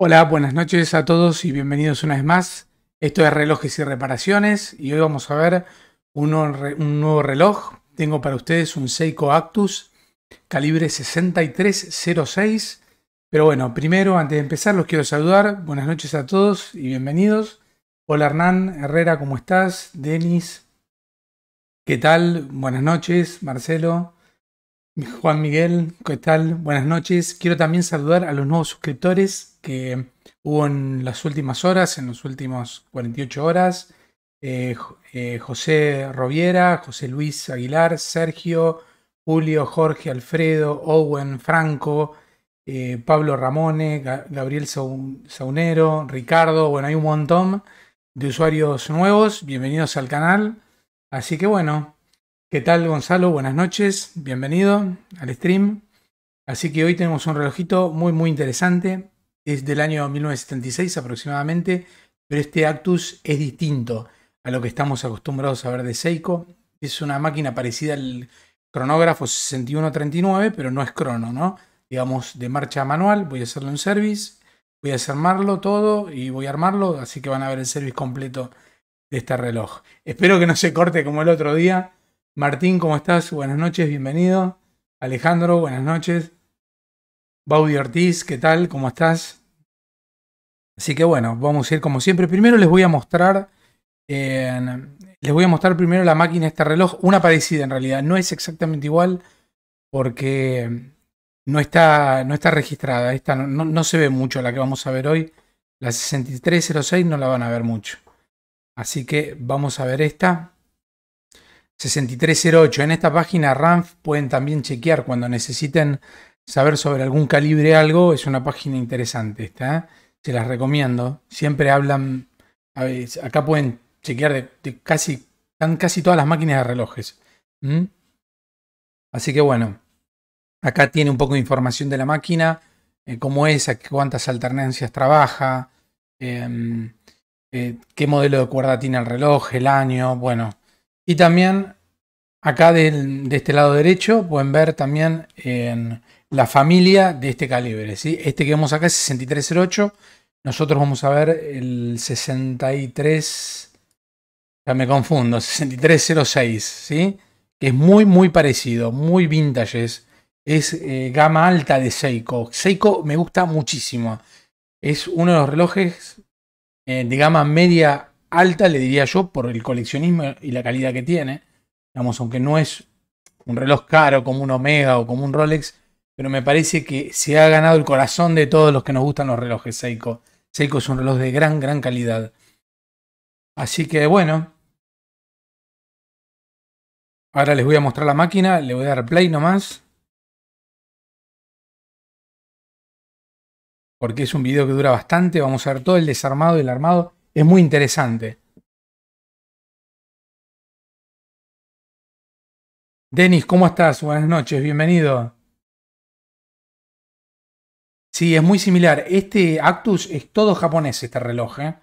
Hola, buenas noches a todos y bienvenidos una vez más. Esto es Relojes y Reparaciones y hoy vamos a ver un nuevo, reloj. Tengo para ustedes un Seiko Actus calibre 6306. Pero bueno, primero, antes de empezar, los quiero saludar. Buenas noches a todos y bienvenidos. Hola Hernán Herrera, ¿cómo estás? Denis, ¿qué tal? Buenas noches, Marcelo. Juan Miguel, ¿qué tal? Buenas noches. Quiero también saludar a los nuevos suscriptores que hubo en las últimas horas, en los últimos 48 horas. Eh, eh, José Roviera, José Luis Aguilar, Sergio, Julio, Jorge, Alfredo, Owen, Franco, eh, Pablo Ramone, Gabriel Saunero, Ricardo, bueno, hay un montón de usuarios nuevos, bienvenidos al canal. Así que bueno, ¿qué tal Gonzalo? Buenas noches, bienvenido al stream. Así que hoy tenemos un relojito muy muy interesante es del año 1976 aproximadamente, pero este Actus es distinto a lo que estamos acostumbrados a ver de Seiko. Es una máquina parecida al cronógrafo 6139, pero no es crono, ¿no? Digamos, de marcha manual, voy a hacerlo un service, voy a desarmarlo todo y voy a armarlo, así que van a ver el service completo de este reloj. Espero que no se corte como el otro día. Martín, ¿cómo estás? Buenas noches, bienvenido. Alejandro, buenas noches. Baudi Ortiz, ¿qué tal? ¿Cómo estás? Así que bueno, vamos a ir como siempre. Primero les voy a mostrar. les voy a mostrar primero la máquina, este reloj. Una parecida en realidad. No es exactamente igual porque no está, no está registrada. Esta no, se ve mucho la que vamos a ver hoy. La 6306 no la van a ver mucho. Así que vamos a ver esta. 6308. En esta página Ramf pueden también chequear cuando necesiten saber sobre algún calibre algo, es una página interesante esta. ¿eh? Se las recomiendo. Siempre hablan, acá pueden chequear de, casi, casi todas las máquinas de relojes. Así que bueno, acá tiene un poco de información de la máquina, eh, cómo es, cuántas alternancias trabaja, em, eh, qué modelo de cuerda tiene el reloj, el año, bueno. Y también acá del, de este lado derecho pueden ver también en la familia de este calibre. ¿sí? Este que vemos acá es 6308. Nosotros vamos a ver el 63... Ya me confundo, 6306, ¿sí? Que es muy, muy parecido, muy vintage. Es, eh, gama alta de Seiko. Seiko me gusta muchísimo. Es uno de los relojes eh, de gama media alta, le diría yo, por el coleccionismo y la calidad que tiene. Digamos, aunque no es un reloj caro como un Omega o como un Rolex, pero me parece que se ha ganado el corazón de todos los que nos gustan los relojes Seiko. Seiko es un reloj de gran, gran calidad. Así que bueno. Ahora les voy a mostrar la máquina, le voy a dar play nomás. Porque es un video que dura bastante, vamos a ver todo el desarmado y el armado. Es muy interesante. Denis, ¿cómo estás? Buenas noches, bienvenido. Sí, es muy similar. Este Actus es todo japonés, este reloj. ¿eh?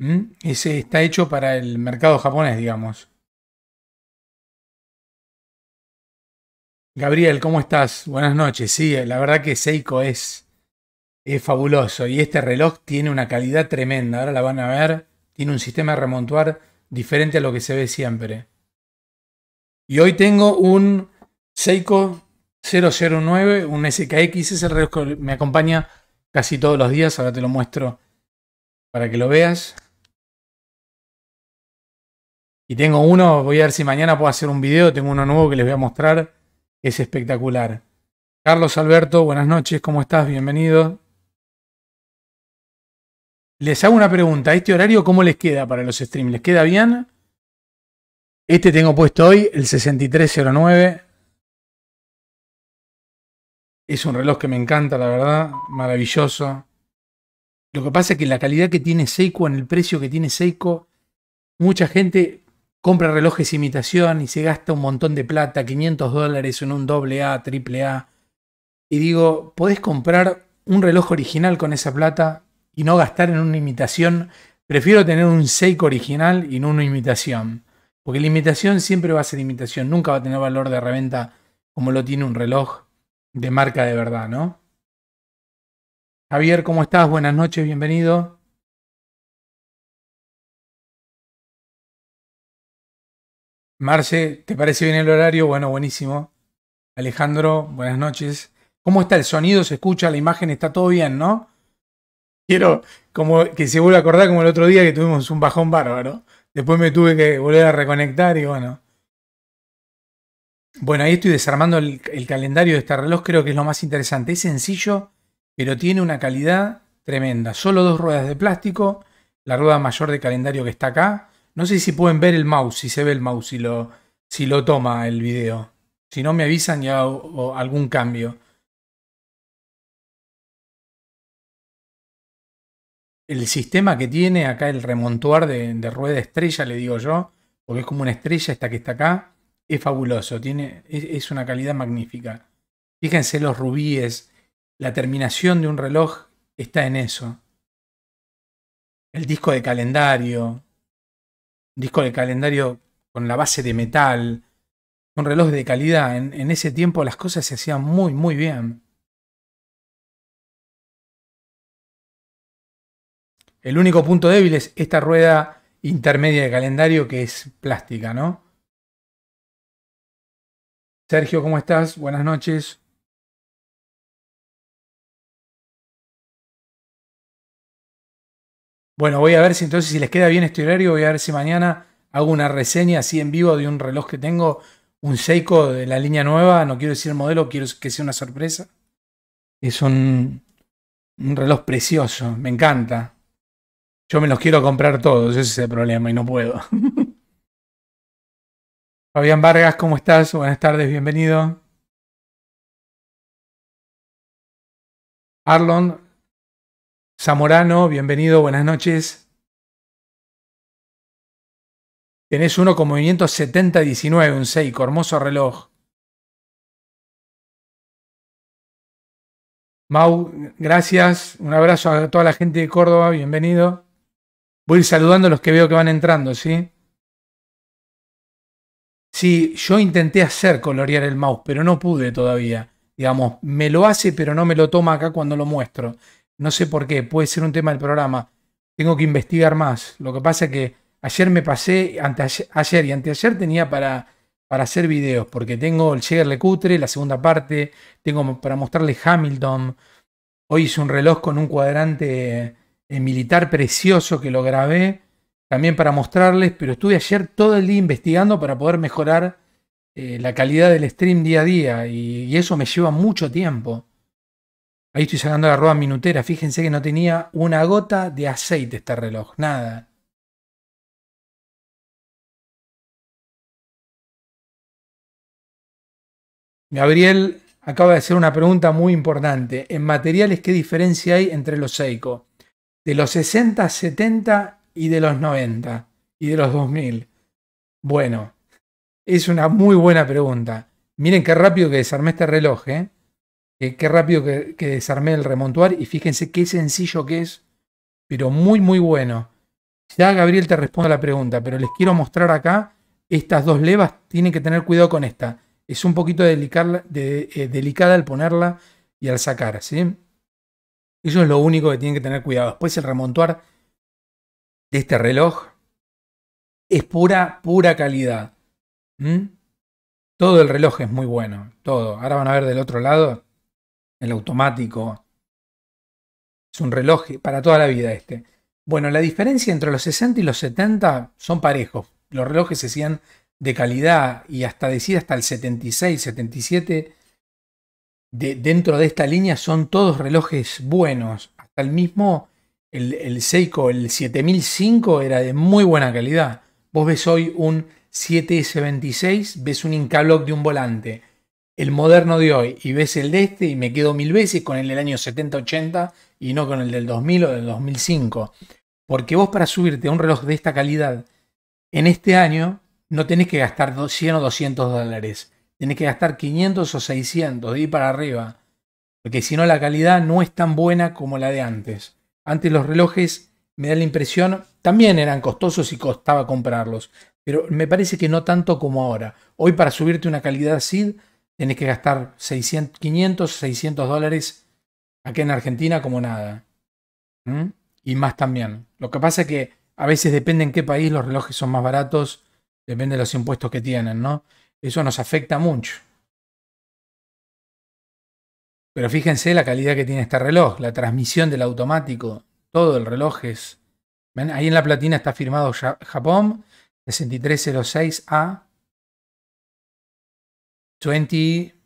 ¿Mm? Ese está hecho para el mercado japonés, digamos. Gabriel, ¿cómo estás? Buenas noches. Sí, la verdad que Seiko es, es fabuloso y este reloj tiene una calidad tremenda. Ahora la van a ver. Tiene un sistema de remontuar diferente a lo que se ve siempre. Y hoy tengo un Seiko 009, un SKX, es el que me acompaña casi todos los días, ahora te lo muestro para que lo veas. Y tengo uno, voy a ver si mañana puedo hacer un video, tengo uno nuevo que les voy a mostrar, es espectacular. Carlos Alberto, buenas noches, ¿cómo estás? Bienvenido. Les hago una pregunta, ¿este horario cómo les queda para los streams? ¿Les queda bien? Este tengo puesto hoy, el 6309. Es un reloj que me encanta, la verdad, maravilloso. Lo que pasa es que la calidad que tiene Seiko, en el precio que tiene Seiko, mucha gente compra relojes imitación y se gasta un montón de plata, 500 dólares en un doble A, triple A. Y digo, podés comprar un reloj original con esa plata y no gastar en una imitación. Prefiero tener un Seiko original y no una imitación. Porque la imitación siempre va a ser imitación, nunca va a tener valor de reventa como lo tiene un reloj de marca de verdad, ¿no? Javier, ¿cómo estás? Buenas noches, bienvenido. Marce, ¿te parece bien el horario? Bueno, buenísimo. Alejandro, buenas noches. ¿Cómo está el sonido? ¿Se escucha? ¿La imagen está todo bien, no? Quiero como que se vuelva a acordar como el otro día que tuvimos un bajón bárbaro. Después me tuve que volver a reconectar y bueno. Bueno, ahí estoy desarmando el, calendario de este reloj, creo que es lo más interesante. Es sencillo, pero tiene una calidad tremenda. Solo dos ruedas de plástico, la rueda mayor de calendario que está acá. No sé si pueden ver el mouse, si se ve el mouse, si lo, toma el video. Si no, me avisan ya algún cambio. el sistema que tiene acá el remontuar de, de, rueda estrella, le digo yo, porque es como una estrella esta que está acá es fabuloso, tiene, es, una calidad magnífica. Fíjense los rubíes, la terminación de un reloj está en eso. El disco de calendario, disco de calendario con la base de metal, un reloj de calidad. en ese tiempo las cosas se hacían muy, muy bien. El único punto débil es esta rueda intermedia de calendario que es plástica, ¿no? Sergio, ¿cómo estás? Buenas noches. Bueno, voy a ver si entonces si les queda bien este horario, voy a ver si mañana hago una reseña así en vivo de un reloj que tengo, un Seiko de la línea nueva, no quiero decir el modelo, quiero que sea una sorpresa. Es un, un reloj precioso, me encanta. Yo me los quiero comprar todos, ese es el problema y no puedo. Fabián Vargas, ¿cómo estás? Buenas tardes, bienvenido. Arlon Zamorano, bienvenido, buenas noches. Tenés uno con movimiento 7019, un Seiko, hermoso reloj. Mau, gracias. Un abrazo a toda la gente de Córdoba, bienvenido. Voy a ir saludando a los que veo que van entrando, ¿sí? Sí, yo intenté hacer colorear el mouse, pero no pude todavía. Digamos, me lo hace, pero no me lo toma acá cuando lo muestro. No sé por qué, puede ser un tema del programa. Tengo que investigar más. Lo que pasa es que ayer me pasé, ayer y anteayer tenía para, para hacer videos, porque tengo el Jäger Cutre, la segunda parte, tengo para mostrarle Hamilton. Hoy hice un reloj con un cuadrante eh, militar precioso que lo grabé también para mostrarles, pero estuve ayer todo el día investigando para poder mejorar eh, la calidad del stream día a día y, eso me lleva mucho tiempo. Ahí estoy sacando la rueda minutera, fíjense que no tenía una gota de aceite este reloj, nada. Gabriel acaba de hacer una pregunta muy importante. En materiales, ¿qué diferencia hay entre los Seiko? De los 60, 70 y de los 90 y de los 2000? Bueno, es una muy buena pregunta. Miren qué rápido que desarmé este reloj, ¿eh? qué rápido que, desarmé el remontuar y fíjense qué sencillo que es, pero muy muy bueno. Ya Gabriel te responde la pregunta, pero les quiero mostrar acá estas dos levas, tienen que tener cuidado con esta. Es un poquito delicada, eh, delicada al ponerla y al sacar, ¿sí? Eso es lo único que tienen que tener cuidado. Después el remontuar de este reloj es pura, pura calidad. Todo el reloj es muy bueno, todo. Ahora van a ver del otro lado el automático. Es un reloj para toda la vida este. Bueno, la diferencia entre los 60 y los 70 son parejos. Los relojes se hacían de calidad y hasta decir hasta el 76, 77, de, dentro de esta línea son todos relojes buenos. Hasta el mismo el, Seiko, el 7005, era de muy buena calidad. Vos ves hoy un 7S26, ves un Incablock de un volante, el moderno de hoy, y ves el de este, y me quedo mil veces con el del año 70-80 y no con el del 2000 o del 2005. Porque vos para subirte a un reloj de esta calidad en este año no tenés que gastar 100 o 200 dólares, tenés que gastar 500 o 600 de ir para arriba, porque si no la calidad no es tan buena como la de antes. Antes los relojes, me da la impresión, también eran costosos y costaba comprarlos, pero me parece que no tanto como ahora. Hoy para subirte una calidad SID tenés que gastar 600, 500, 600 dólares aquí en Argentina como nada. Y más también. Lo que pasa es que a veces depende en qué país los relojes son más baratos, depende de los impuestos que tienen, ¿no? Eso nos afecta mucho. Pero fíjense la calidad que tiene este reloj, la transmisión del automático, todo el reloj es... Ahí en la platina está firmado Japón, 6306A, 20,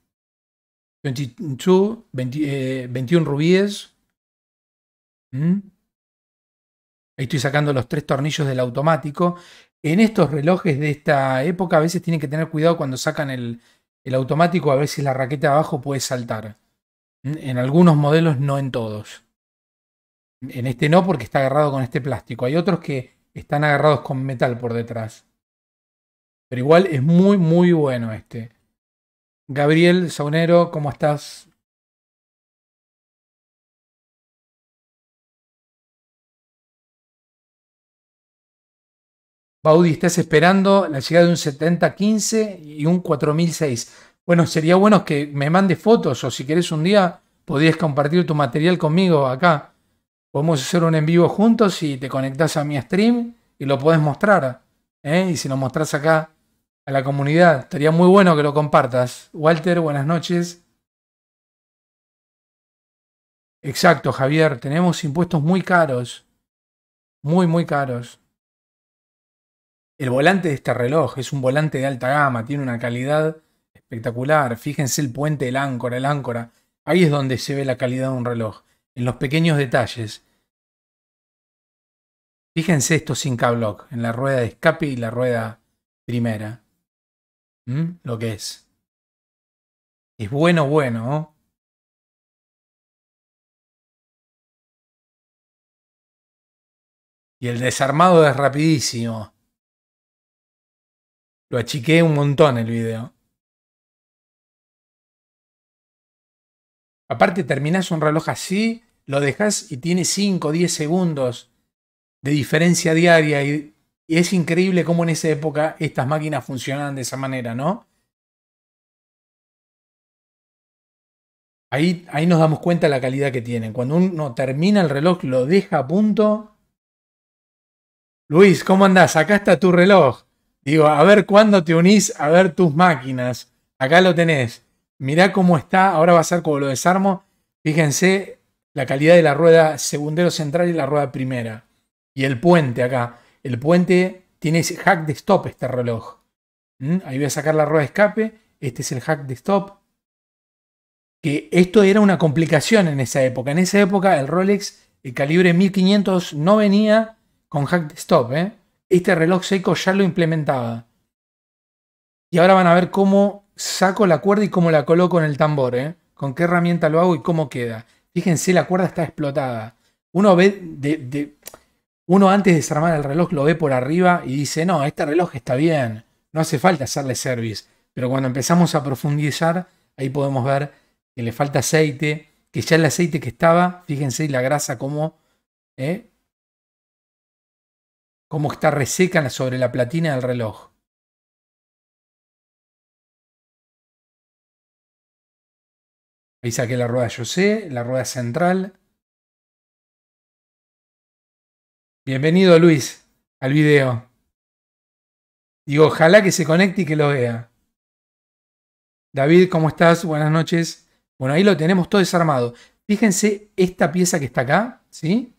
22, 21 rubíes. Ahí estoy sacando los tres tornillos del automático. En estos relojes de esta época a veces tienen que tener cuidado cuando sacan el, automático, a ver si la raqueta abajo puede saltar. En algunos modelos, no en todos. En este no, porque está agarrado con este plástico. Hay otros que están agarrados con metal por detrás. Pero igual es muy, muy bueno este. Gabriel Saunero, ¿cómo estás? Baudi, estás esperando la llegada de un 7015 y un 4006. Bueno, sería bueno que me mandes fotos o si querés un día podías compartir tu material conmigo acá. Podemos hacer un en vivo juntos y te conectás a mi stream y lo podés mostrar. ¿eh? Y si lo mostrás acá a la comunidad, estaría muy bueno que lo compartas. Walter, buenas noches. Exacto, Javier, tenemos impuestos muy caros. Muy, muy caros. El volante de este reloj es un volante de alta gama, tiene una calidad espectacular. Fíjense el puente, el áncora, el áncora. Ahí es donde se ve la calidad de un reloj, en los pequeños detalles. Fíjense esto sin cablock, en la rueda de escape y la rueda primera. ¿Mm? Lo que es. Es bueno, bueno. Y el desarmado es rapidísimo. Lo achiqué un montón el video. Aparte, terminás un reloj así, lo dejas y tiene 5 o 10 segundos de diferencia diaria. Y, es increíble cómo en esa época estas máquinas funcionaban de esa manera, ¿no? Ahí, ahí nos damos cuenta de la calidad que tienen. Cuando uno termina el reloj, lo deja a punto. Luis, ¿cómo andás? Acá está tu reloj. Digo, a ver cuándo te unís a ver tus máquinas. Acá lo tenés. Mirá cómo está, ahora va a ser como lo desarmo. Fíjense la calidad de la rueda segundero central y la rueda primera. Y el puente acá. El puente tiene hack de stop este reloj. ¿Mm? Ahí voy a sacar la rueda de escape. Este es el hack de stop. Que esto era una complicación en esa época. En esa época el Rolex, el calibre 1500, no venía con hack de stop. ¿eh? Este reloj seco ya lo implementaba. Y ahora van a ver cómo saco la cuerda y cómo la coloco en el tambor, ¿eh? Con qué herramienta lo hago y cómo queda. Fíjense, la cuerda está explotada. Uno ve de, uno antes de desarmar el reloj lo ve por arriba y dice, no, este reloj está bien, no hace falta hacerle service. Pero cuando empezamos a profundizar, ahí podemos ver que le falta aceite, que ya el aceite que estaba, fíjense la grasa como ¿eh? cómo está reseca sobre la platina del reloj. Ahí saqué la rueda yo sé, la rueda central. Bienvenido Luis al video. Digo, ojalá que se conecte y que lo vea. David, ¿cómo estás? Buenas noches. Bueno, ahí lo tenemos todo desarmado. Fíjense esta pieza que está acá, ¿sí?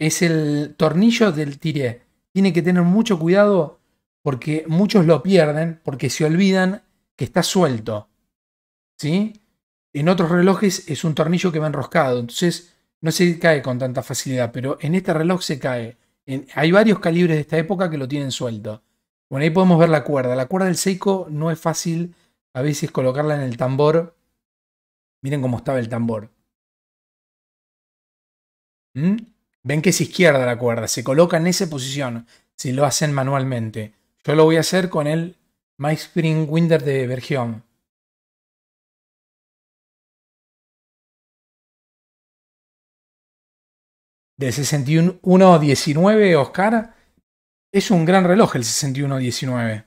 Es el tornillo del tiré. Tiene que tener mucho cuidado porque muchos lo pierden porque se olvidan que está suelto. ¿Sí? En otros relojes es un tornillo que va enroscado, entonces no se cae con tanta facilidad, pero en este reloj se cae. hay varios calibres de esta época que lo tienen suelto. Bueno, ahí podemos ver la cuerda. La cuerda del Seiko no es fácil a veces colocarla en el tambor. Miren cómo estaba el tambor. ¿Mm? Ven que es izquierda la cuerda, se coloca en esa posición si lo hacen manualmente. Yo lo voy a hacer con el MySpring Winder de Bergión. el 6119 Oscar, es un gran reloj el 6119.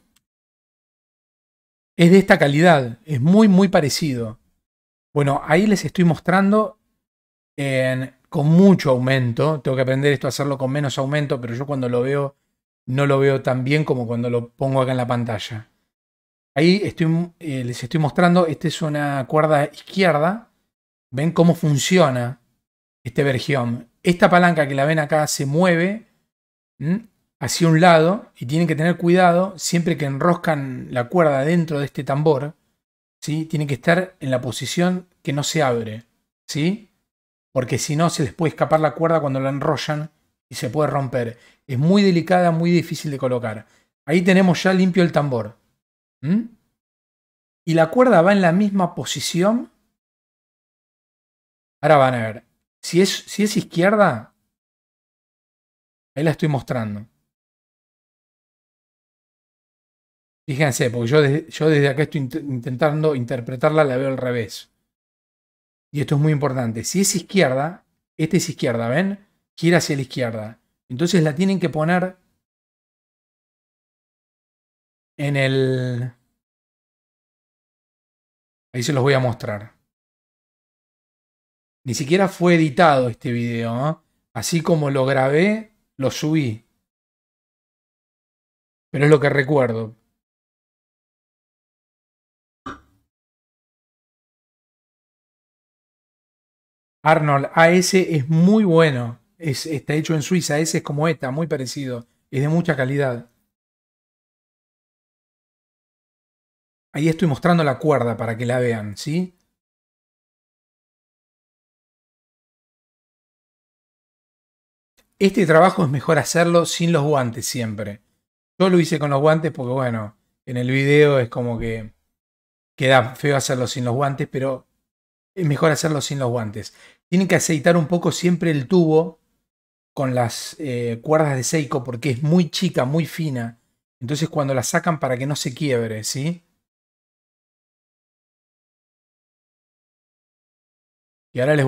Es de esta calidad, es muy muy parecido. Bueno, ahí les estoy mostrando con mucho aumento. Tengo que aprender esto a hacerlo con menos aumento, pero yo cuando lo veo no lo veo tan bien como cuando lo pongo acá en la pantalla. Ahí estoy, eh, les estoy mostrando, esta es una cuerda izquierda. Ven cómo funciona este vergión. Esta palanca que la ven acá se mueve hacia un lado y tienen que tener cuidado siempre que enroscan la cuerda dentro de este tambor. ¿sí? Tienen que estar en la posición que no se abre. ¿sí? Porque si no, se les puede escapar la cuerda cuando la enrollan y se puede romper. Es muy delicada, muy difícil de colocar. Ahí tenemos ya limpio el tambor. Y la cuerda va en la misma posición. Ahora van a ver. Si es, si es izquierda, ahí la estoy mostrando. Fíjense, porque yo, desde, yo desde acá estoy intentando interpretarla, la veo al revés. Y esto es muy importante. Si es izquierda, esta es izquierda, ¿ven? Gira hacia la izquierda. Entonces la tienen que poner en el... Ahí se los voy a mostrar. Ni siquiera fue editado este video. Así como lo grabé, lo subí. Pero es lo que recuerdo. Arnold, AS es muy bueno. Es, está hecho en Suiza. Ese es como ETA, muy parecido. Es de mucha calidad. Ahí estoy mostrando la cuerda para que la vean, ¿sí? Este trabajo es mejor hacerlo sin los guantes siempre. Yo lo hice con los guantes porque, bueno, en el video es como que queda feo hacerlo sin los guantes, pero es mejor hacerlo sin los guantes. Tienen que aceitar un poco siempre el tubo con las eh, cuerdas de Seiko porque es muy chica, muy fina. Entonces cuando la sacan para que no se quiebre, ¿sí? Y ahora les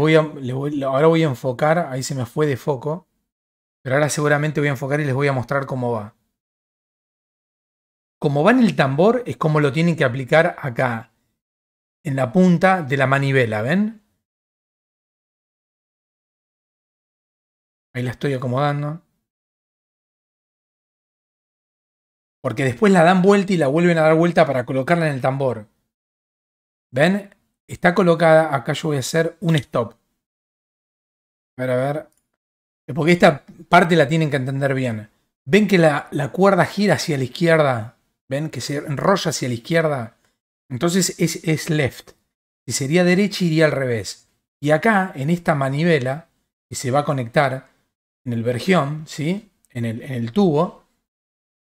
ahora voy a enfocar, ahí se me fue de foco. Pero ahora seguramente voy a enfocar y les voy a mostrar cómo va. Como va en el tambor es como lo tienen que aplicar acá, en la punta de la manivela, ¿ven? Ahí la estoy acomodando. Porque después la dan vuelta y la vuelven a dar vuelta para colocarla en el tambor. ¿Ven? Está colocada, acá yo voy a hacer un stop. A ver, a ver. Porque esta parte la tienen que entender bien. Ven que la, cuerda gira hacia la izquierda. Ven que se enrolla hacia la izquierda. Entonces es, es left. Si sería derecha iría al revés. Y acá, en esta manivela, que se va a conectar en el vergión, ¿sí? en, el, en el tubo,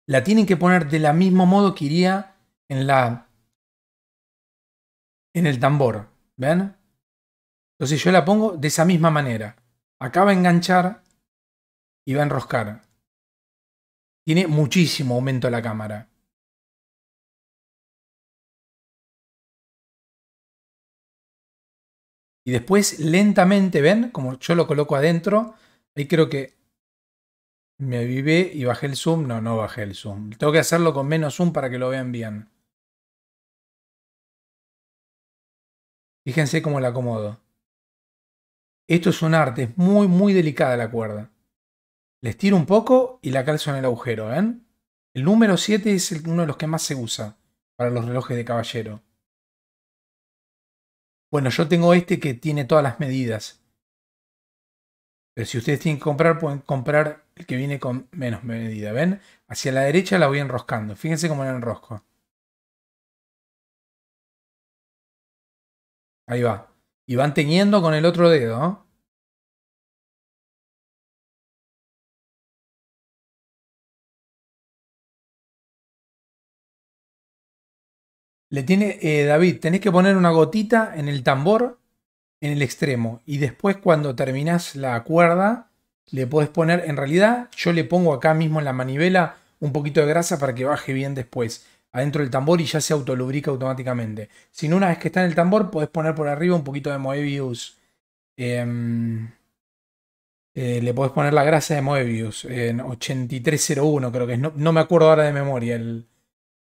la tienen que poner de la mismo modo que iría en la en el tambor, ¿ven? Entonces yo la pongo de esa misma manera. Acaba de enganchar y va a enroscar. Tiene muchísimo aumento la cámara. Y después lentamente, ¿ven? Como yo lo coloco adentro, ahí creo que me vive y bajé el zoom. No, no bajé el zoom. Tengo que hacerlo con menos zoom para que lo vean bien. Fíjense cómo lo acomodo. Esto es un arte, es muy, muy delicada la cuerda. Les tiro un poco y la calzo en el agujero, ¿ven? El número 7 es uno de los que más se usa para los relojes de caballero. Bueno, yo tengo este que tiene todas las medidas. Pero si ustedes tienen que comprar, pueden comprar el que viene con menos medida, ¿ven? Hacia la derecha la voy enroscando. Fíjense cómo la enrosco. Ahí va. Y van teñiendo con el otro dedo. Le tiene, eh, David, tenés que poner una gotita en el tambor, en el extremo. Y después cuando terminás la cuerda, le podés poner, en realidad yo le pongo acá mismo en la manivela un poquito de grasa para que baje bien después adentro del tambor y ya se autolubrica automáticamente. Si no, una vez que está en el tambor, podés poner por arriba un poquito de Moebius. Em, eh, le podés poner la grasa de Moebius en 8301, creo que No, me acuerdo ahora de memoria el,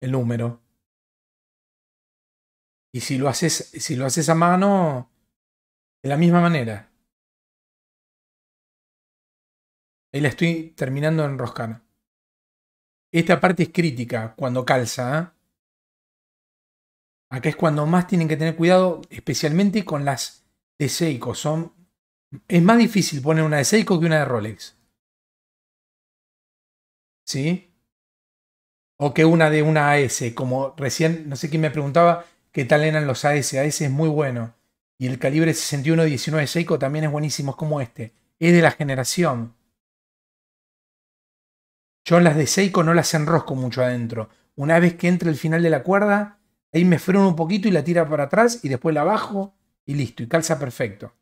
número. Y si lo haces, si lo haces a mano, de la misma manera. Ahí la estoy terminando en enroscar. Esta parte es crítica cuando calza. ¿eh? Acá es cuando más tienen que tener cuidado, especialmente con las de Seiko. Son, es más difícil poner una de Seiko que una de Rolex. ¿Sí? O que una de una AS. Como recién, no sé quién me preguntaba qué tal eran los AS. AS es muy bueno. Y el calibre 61-19 Seiko también es buenísimo, es como este. Es de la generación. Yo las de Seiko no las enrosco mucho adentro. Una vez que entre el final de la cuerda, ahí me freno un poquito y la tira para atrás y después la bajo y listo, y calza perfecto.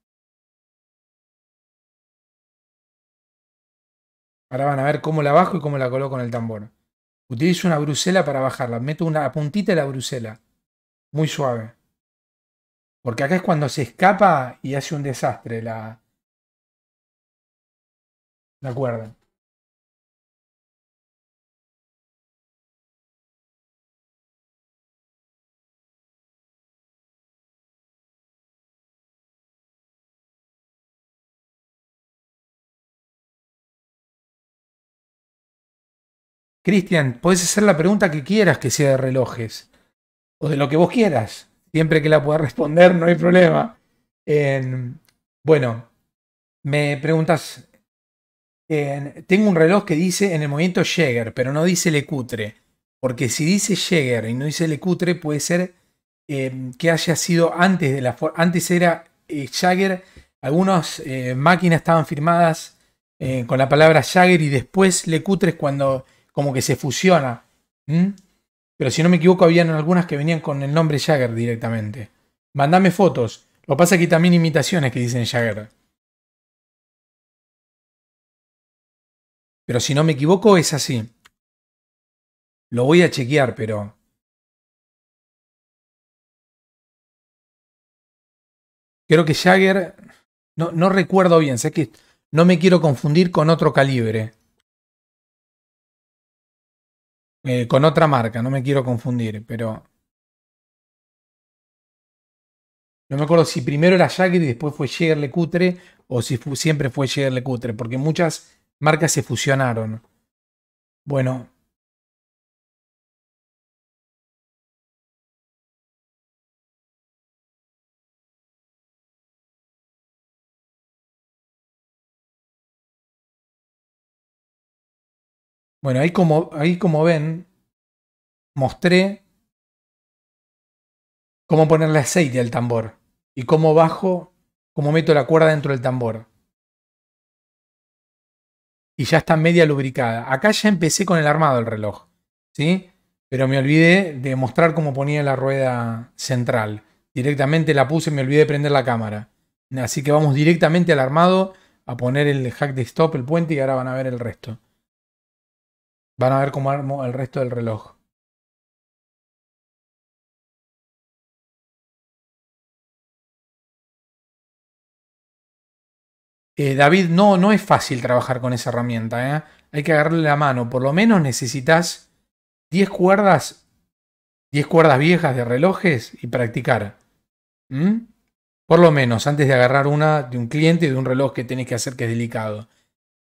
Ahora van a ver cómo la bajo y cómo la coloco en el tambor. Utilizo una brusela para bajarla. Meto una puntita de la brusela. Muy suave. Porque acá es cuando se escapa y hace un desastre la, la cuerda. Cristian, podés hacer la pregunta que quieras que sea de relojes o de lo que vos quieras. Siempre que la puedas responder, no hay problema. Em, bueno, me preguntas. Em, tengo un reloj que dice en el movimiento Jäger, pero no dice Lecutre. Porque si dice Jäger y no dice Lecutre, puede ser em, que haya sido antes de la. Antes era eh, Jäger. Algunas eh, máquinas estaban firmadas eh, con la palabra Jäger y después Lecutre cuando como que se fusiona. Pero si no me equivoco, habían algunas que venían con el nombre Jagger directamente. Mandame fotos. Lo pasa es que también imitaciones que dicen Jagger. Pero si no me equivoco, es así. Lo voy a chequear, pero Creo que Jagger, no, no, recuerdo bien, sé que no me quiero confundir con otro calibre. Eh, con otra marca, no me quiero confundir, pero. No me acuerdo si primero era Jagger y después fue Jagger Cutre o si siempre fue Jagger Cutre, porque muchas marcas se fusionaron. Bueno, Bueno, ahí como, ahí como ven, mostré cómo ponerle aceite al tambor y cómo bajo, cómo meto la cuerda dentro del tambor. Y ya está media lubricada. Acá ya empecé con el armado del reloj, ¿sí? Pero me olvidé de mostrar cómo ponía la rueda central. Directamente la puse y me olvidé de prender la cámara. Así que vamos directamente al armado a poner el hack de stop, el puente y ahora van a ver el resto. Van a ver cómo armo el resto del reloj. Eh, David, no, no es fácil trabajar con esa herramienta. ¿eh? Hay que agarrarle la mano. Por lo menos necesitas 10 cuerdas, 10 cuerdas viejas de relojes y practicar. ¿Mm? Por lo menos, antes de agarrar una de un cliente y de un reloj que tienes que hacer que es delicado.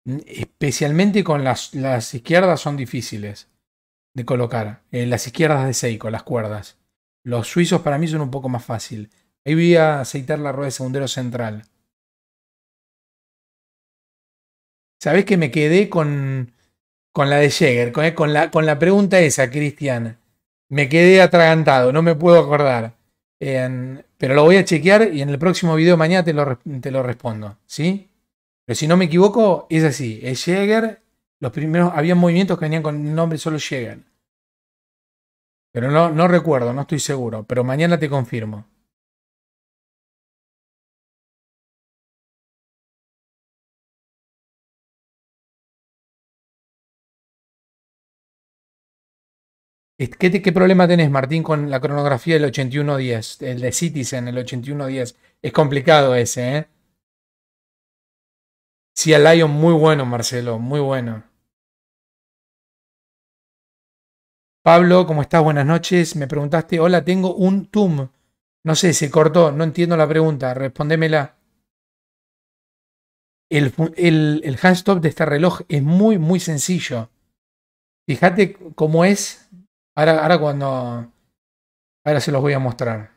Mm, especialmente con las, las izquierdas son difíciles de colocar. Eh, las izquierdas de Seiko, las cuerdas. Los suizos para mí son un poco más fácil. Ahí voy a aceitar la rueda de segundero central. ¿sabes que me quedé con, con la de Jäger, eh? con, la, con la pregunta esa, Cristian. Me quedé atragantado, no me puedo acordar. pero lo voy a chequear y en el próximo video mañana te lo, te lo respondo. ¿Sí? Pero si no me equivoco, es así. el Jäger. Los primeros, había movimientos que venían con el nombre solo Jäger. Pero no, no recuerdo, no estoy seguro. Pero mañana te confirmo. ¿Qué, problema tenés, Martín, con la cronografía del 8110? El de Citizen, el 8110. Es complicado ese, ¿eh? Sí, a Lion muy bueno, Marcelo, muy bueno. Pablo, ¿cómo estás? Buenas noches. Me preguntaste, hola, tengo un TUM. No sé, se cortó, no entiendo la pregunta, respóndemela. El, el, handstop de este reloj es muy, muy sencillo. Fíjate cómo es. Ahora, ahora cuando... Ahora se los voy a mostrar.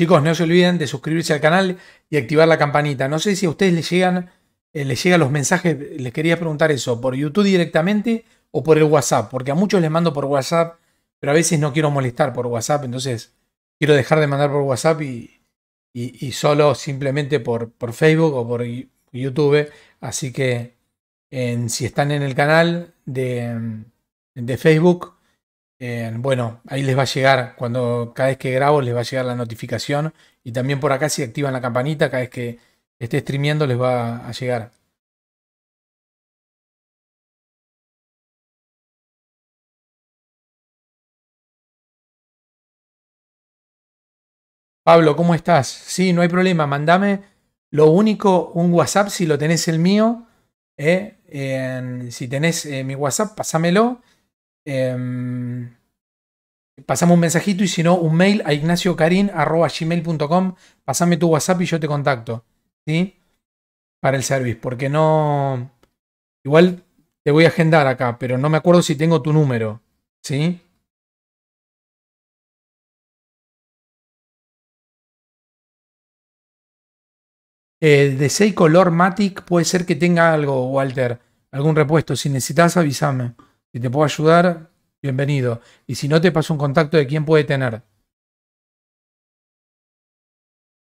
Chicos, no se olviden de suscribirse al canal y activar la campanita. No sé si a ustedes les llegan, eh, les los mensajes, les quería preguntar eso, por YouTube directamente o por el WhatsApp, porque a muchos les mando por WhatsApp, pero a veces no quiero molestar por WhatsApp, entonces quiero dejar de mandar por WhatsApp y, solo simplemente por, Facebook o por YouTube. Así que si están en el canal de, de Facebook, eh, bueno, ahí les va a llegar, cuando cada vez que grabo les va a llegar la notificación y también por acá si activan la campanita cada vez que esté streameando les va a llegar. Pablo, ¿cómo estás? Sí, no hay problema, mandame lo único, un WhatsApp si lo tenés el mío. Eh, si tenés eh, mi WhatsApp, pásamelo. Pasamos em, pasame un mensajito y si no, un mail a ignaciocarin.gmail.com. Pasame tu WhatsApp y yo te contacto. ¿Sí? Para el service. Porque no. Igual te voy a agendar acá, pero no me acuerdo si tengo tu número. ¿Sí? El eh, de 6 color Matic puede ser que tenga algo, Walter. Algún repuesto. Si necesitas, avísame. Si te puedo ayudar, bienvenido. Y si no, te paso un contacto de quién puede tener.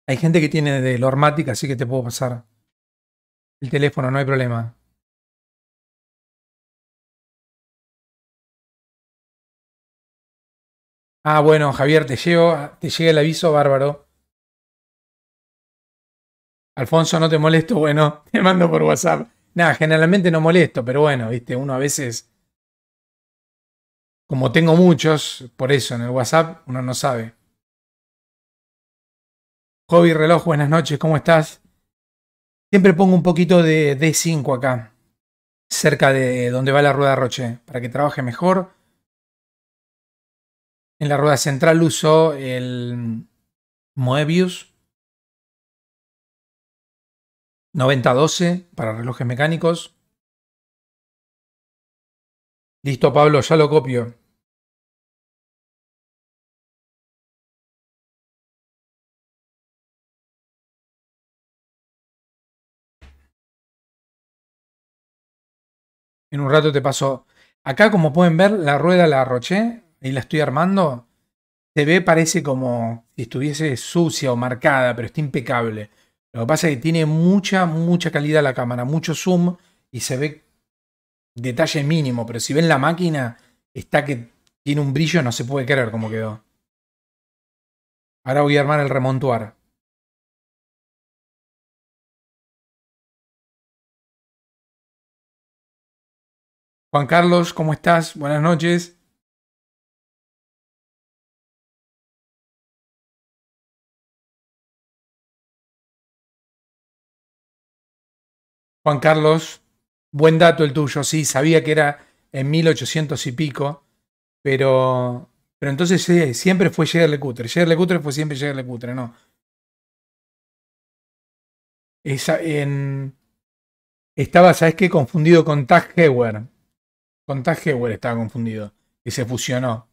Hay gente que tiene de Lormatic, así que te puedo pasar el teléfono, no hay problema. Ah, bueno, Javier, te, llevo, te llega el aviso, bárbaro. Alfonso, no te molesto, bueno, te mando por WhatsApp. Nada, generalmente no molesto, pero bueno, viste, uno a veces como tengo muchos, por eso en el WhatsApp uno no sabe. Hobby Reloj, buenas noches, ¿cómo estás? Siempre pongo un poquito de D5 acá, cerca de donde va la rueda Roche, para que trabaje mejor. En la rueda central uso el Moebius 9012 para relojes mecánicos. Listo, Pablo, ya lo copio. En un rato te paso. Acá, como pueden ver, la rueda la arroché y la estoy armando. Se ve, parece como si estuviese sucia o marcada, pero está impecable. Lo que pasa es que tiene mucha, mucha calidad la cámara, mucho zoom y se ve detalle mínimo. Pero si ven la máquina, está que tiene un brillo, no se puede creer cómo quedó. Ahora voy a armar el remontuar. Juan Carlos, ¿cómo estás? Buenas noches. Juan Carlos, buen dato el tuyo, sí, sabía que era en 1800 y pico, pero, pero entonces eh, siempre fue J.R. Cutre. J.R. Cutre fue siempre J.R. Cutre, no. estaba, ¿sabes qué? Confundido con Tag Heuer. Conta Heuer estaba confundido. Y se fusionó.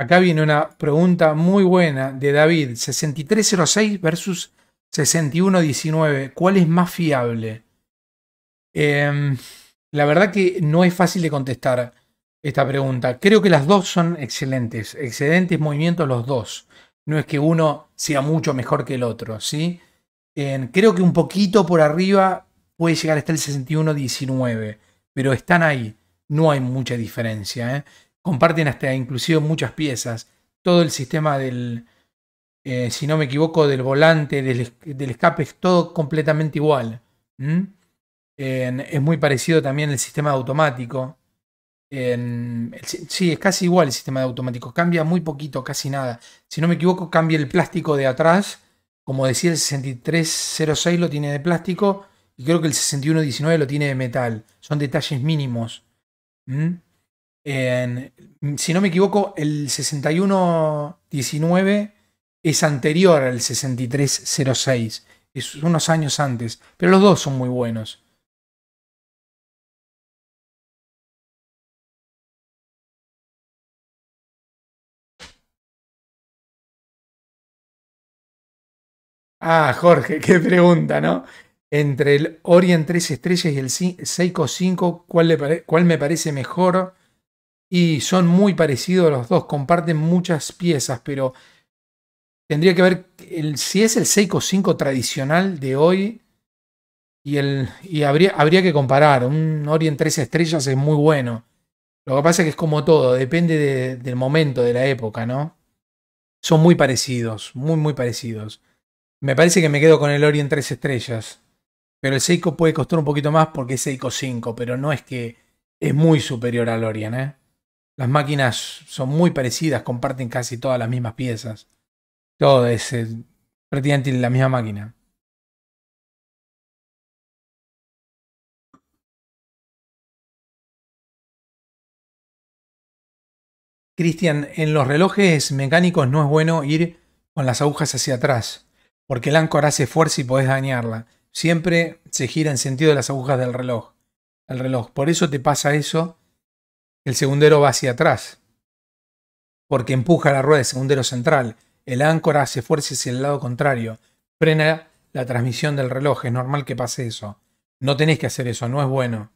Acá viene una pregunta muy buena de David. 6306 versus 6119. ¿Cuál es más fiable? Em, la verdad que no es fácil de contestar esta pregunta. Creo que las dos son excelentes. Excelentes movimientos los dos. No es que uno sea mucho mejor que el otro, ¿sí? Em, creo que un poquito por arriba puede llegar hasta el 6119. Pero están ahí. No hay mucha diferencia, ¿eh? comparten hasta inclusive muchas piezas. Todo el sistema del, eh, si no me equivoco, del volante, del, escape, es todo completamente igual. es muy parecido también el sistema automático. sí, es casi igual el sistema de automático. Cambia muy poquito, casi nada. Si no me equivoco, cambia el plástico de atrás. Como decía, el 6306 lo tiene de plástico y creo que el 6119 lo tiene de metal. Son detalles mínimos si no me equivoco, el 6119 es anterior al 6306. Es unos años antes. Pero los dos son muy buenos. Ah, Jorge, qué pregunta, ¿no? Entre el Orient 3 estrellas y el Seiko 5, ¿cuál, le cuál me parece mejor? y son muy parecidos los dos, comparten muchas piezas, pero tendría que ver el, si es el Seiko 5 tradicional de hoy y, el, y habría, habría que comparar. Un Orient 3 estrellas es muy bueno. Lo que pasa es que es como todo, depende del momento, de la época, ¿no? Son muy parecidos, muy, muy parecidos. Me parece que me quedo con el Orient 3 estrellas. Pero el Seiko puede costar un poquito más porque es Seiko 5, pero no es que es muy superior al Orient, ¿eh? Las máquinas son muy parecidas, comparten casi todas las mismas piezas. Todo es eh, prácticamente la misma máquina. Cristian, en los relojes mecánicos no es bueno ir con las agujas hacia atrás, porque el áncora hace fuerza y podés dañarla. Siempre se gira en sentido de las agujas del reloj. El reloj. Por eso te pasa eso el segundero va hacia atrás, porque empuja la rueda del segundero central, el áncora hace fuerza hacia el lado contrario, frena la transmisión del reloj, es normal que pase eso. No tenés que hacer eso, no es bueno.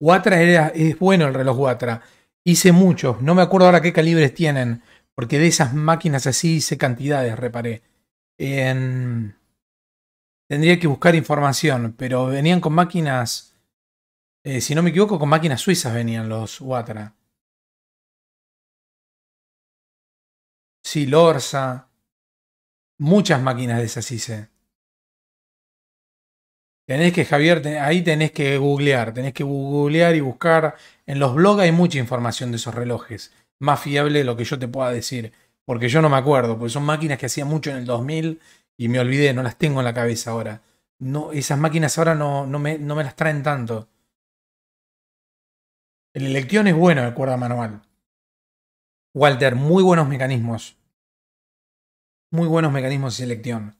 Watra era, es bueno el reloj Watra. Hice muchos, no me acuerdo ahora qué calibres tienen, porque de esas máquinas así hice cantidades, reparé. Tendría que buscar información, pero venían con máquinas, eh, si no me equivoco, con máquinas suizas venían los Watra. Sí, Lorza. Muchas máquinas de esas hice. Tenés que, Javier, ahí tenés que googlear, tenés que googlear y buscar. En los blogs hay mucha información de esos relojes más fiable lo que yo te pueda decir. Porque yo no me acuerdo, porque son máquinas que hacía mucho en el 2000 y me olvidé, no las tengo en la cabeza ahora. No, esas máquinas ahora no, me, no me las traen tanto. El elección es bueno de cuerda manual. Walter, muy buenos mecanismos. Muy buenos mecanismos de selección.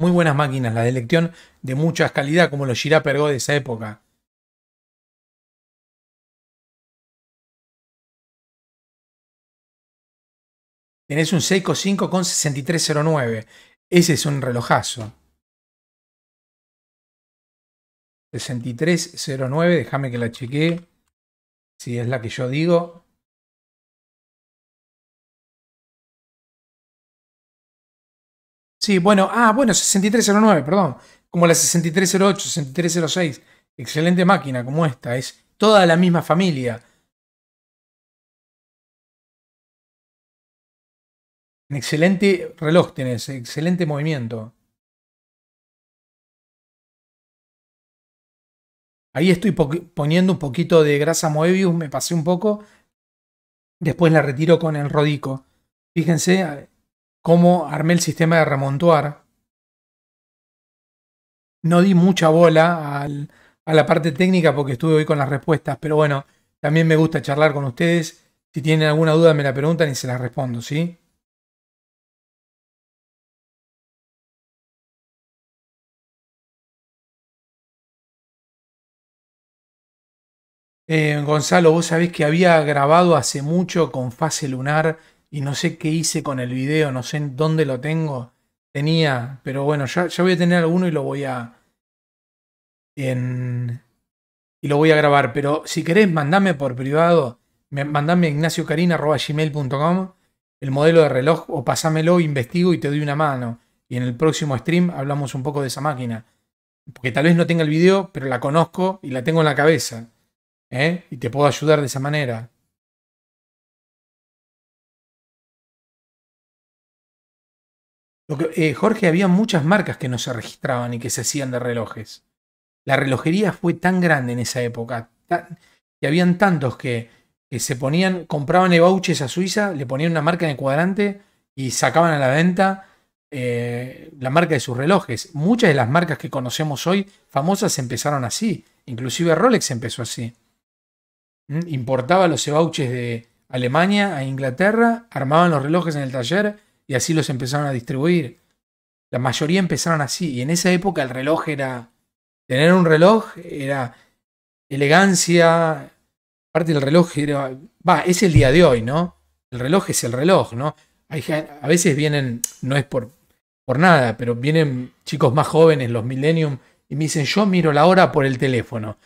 Muy buenas máquinas, las de elección de mucha calidad, como los Girard de esa época. tenés un Seiko 5 con 6309. Ese es un relojazo. 6309, déjame que la chequee. Si es la que yo digo. Sí, bueno, ah, bueno, 6309, perdón. Como la 6308, 6306. Excelente máquina como esta. Es toda la misma familia. excelente reloj tenés, excelente movimiento. Ahí estoy poniendo un poquito de grasa Moebius, me pasé un poco. Después la retiro con el rodico. Fíjense eh, cómo armé el sistema de remontuar. No di mucha bola a la parte técnica porque estuve hoy con las respuestas, pero bueno, también me gusta charlar con ustedes. Si tienen alguna duda me la preguntan y se la respondo, ¿sí? Eh, Gonzalo, vos sabés que había grabado hace mucho con fase lunar y no sé qué hice con el video, no sé dónde lo tengo. Tenía, pero bueno, ya, voy a tener alguno y lo voy a. En, y lo voy a grabar. Pero si querés, mandame por privado, mandame a ignaciocarina.gmail.com el modelo de reloj o pasámelo, investigo y te doy una mano. Y en el próximo stream hablamos un poco de esa máquina. Porque tal vez no tenga el video, pero la conozco y la tengo en la cabeza. ¿eh? Y te puedo ayudar de esa manera. Eh, Jorge, había muchas marcas que no se registraban y que se hacían de relojes. La relojería fue tan grande en esa época, que habían tantos que, se ponían, compraban e a Suiza, le ponían una marca en el cuadrante y sacaban a la venta eh, la marca de sus relojes. Muchas de las marcas que conocemos hoy famosas empezaron así, inclusive Rolex empezó así. Mm, importaba los cebauches de Alemania a Inglaterra, armaban los relojes en el taller y así los empezaron a distribuir. La mayoría empezaron así. Y en esa época el reloj era. Tener un reloj era elegancia. Aparte, del reloj era. Va, es el día de hoy, ¿no? El reloj es el reloj, ¿no? Hay, a veces vienen, no es por, por nada, pero vienen chicos más jóvenes, los millennium, y me dicen, yo miro la hora por el teléfono.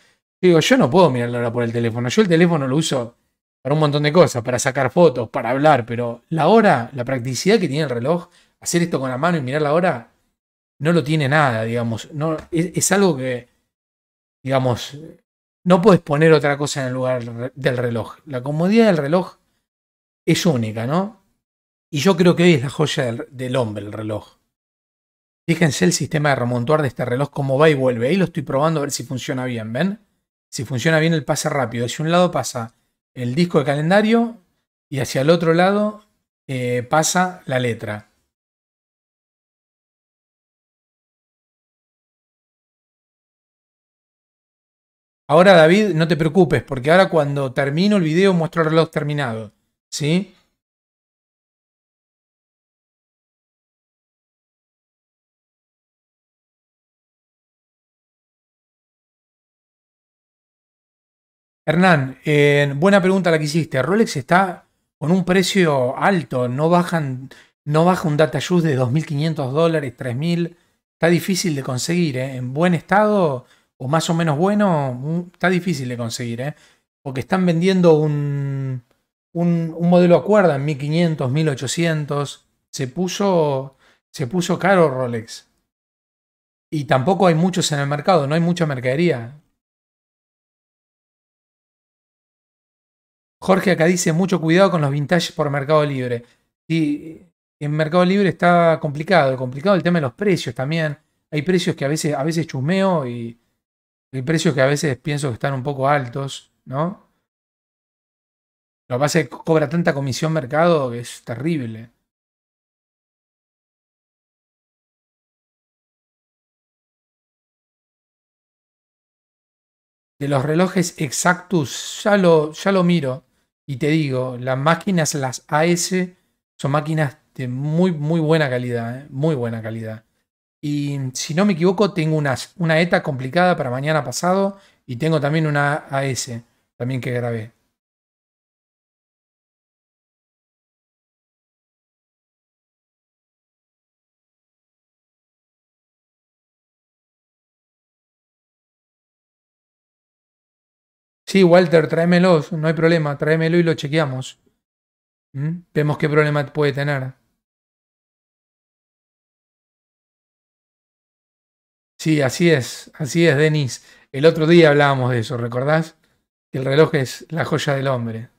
Digo, yo no puedo mirar la hora por el teléfono. Yo el teléfono lo uso para un montón de cosas, para sacar fotos, para hablar, pero la hora, la practicidad que tiene el reloj, hacer esto con la mano y mirar la hora, no lo tiene nada, digamos. No, es, algo que, digamos, no puedes poner otra cosa en el lugar del reloj. La comodidad del reloj es única, ¿no? Y yo creo que hoy es la joya del, del hombre, el reloj. Fíjense el sistema de remontuar de este reloj, cómo va y vuelve. Ahí lo estoy probando a ver si funciona bien, ¿ven? si funciona bien el pase rápido. Hacia un lado pasa el disco de calendario y hacia el otro lado eh, pasa la letra. Ahora David, no te preocupes, porque ahora cuando termino el video muestro el reloj terminado. ¿Sí? Hernán, eh, buena pregunta la que hiciste. Rolex está con un precio alto, no bajan, no baja un data use de 2.500 dólares, 3.000. Está difícil de conseguir, ¿eh? En buen estado o más o menos bueno, mm, está difícil de conseguir, ¿eh? Porque están vendiendo un, modelo a cuerda en 1.500, 1.800. Se puso, se puso caro Rolex. Y tampoco hay muchos en el mercado, no hay mucha mercadería. Jorge acá dice mucho cuidado con los vintage por Mercado Libre. Y en Mercado Libre está complicado, complicado el tema de los precios también. Hay precios que a veces, a veces chumeo y hay precios que a veces pienso que están un poco altos, ¿no? Lo que pasa es que cobra tanta comisión mercado que es terrible. De los relojes exactus, ya lo, ya lo miro. Y te digo, las máquinas, las AS, son máquinas de muy, muy buena calidad, ¿eh? muy buena calidad. Y si no me equivoco, tengo unas una ETA complicada para mañana pasado y tengo también una AS también que grabé. Sí, Walter, tráemelo, no hay problema, tráemelo y lo chequeamos. ¿Mm? Vemos qué problema puede tener. Sí, así es, así es, Denis. El otro día hablábamos de eso, ¿recordás? Que el reloj es la joya del hombre.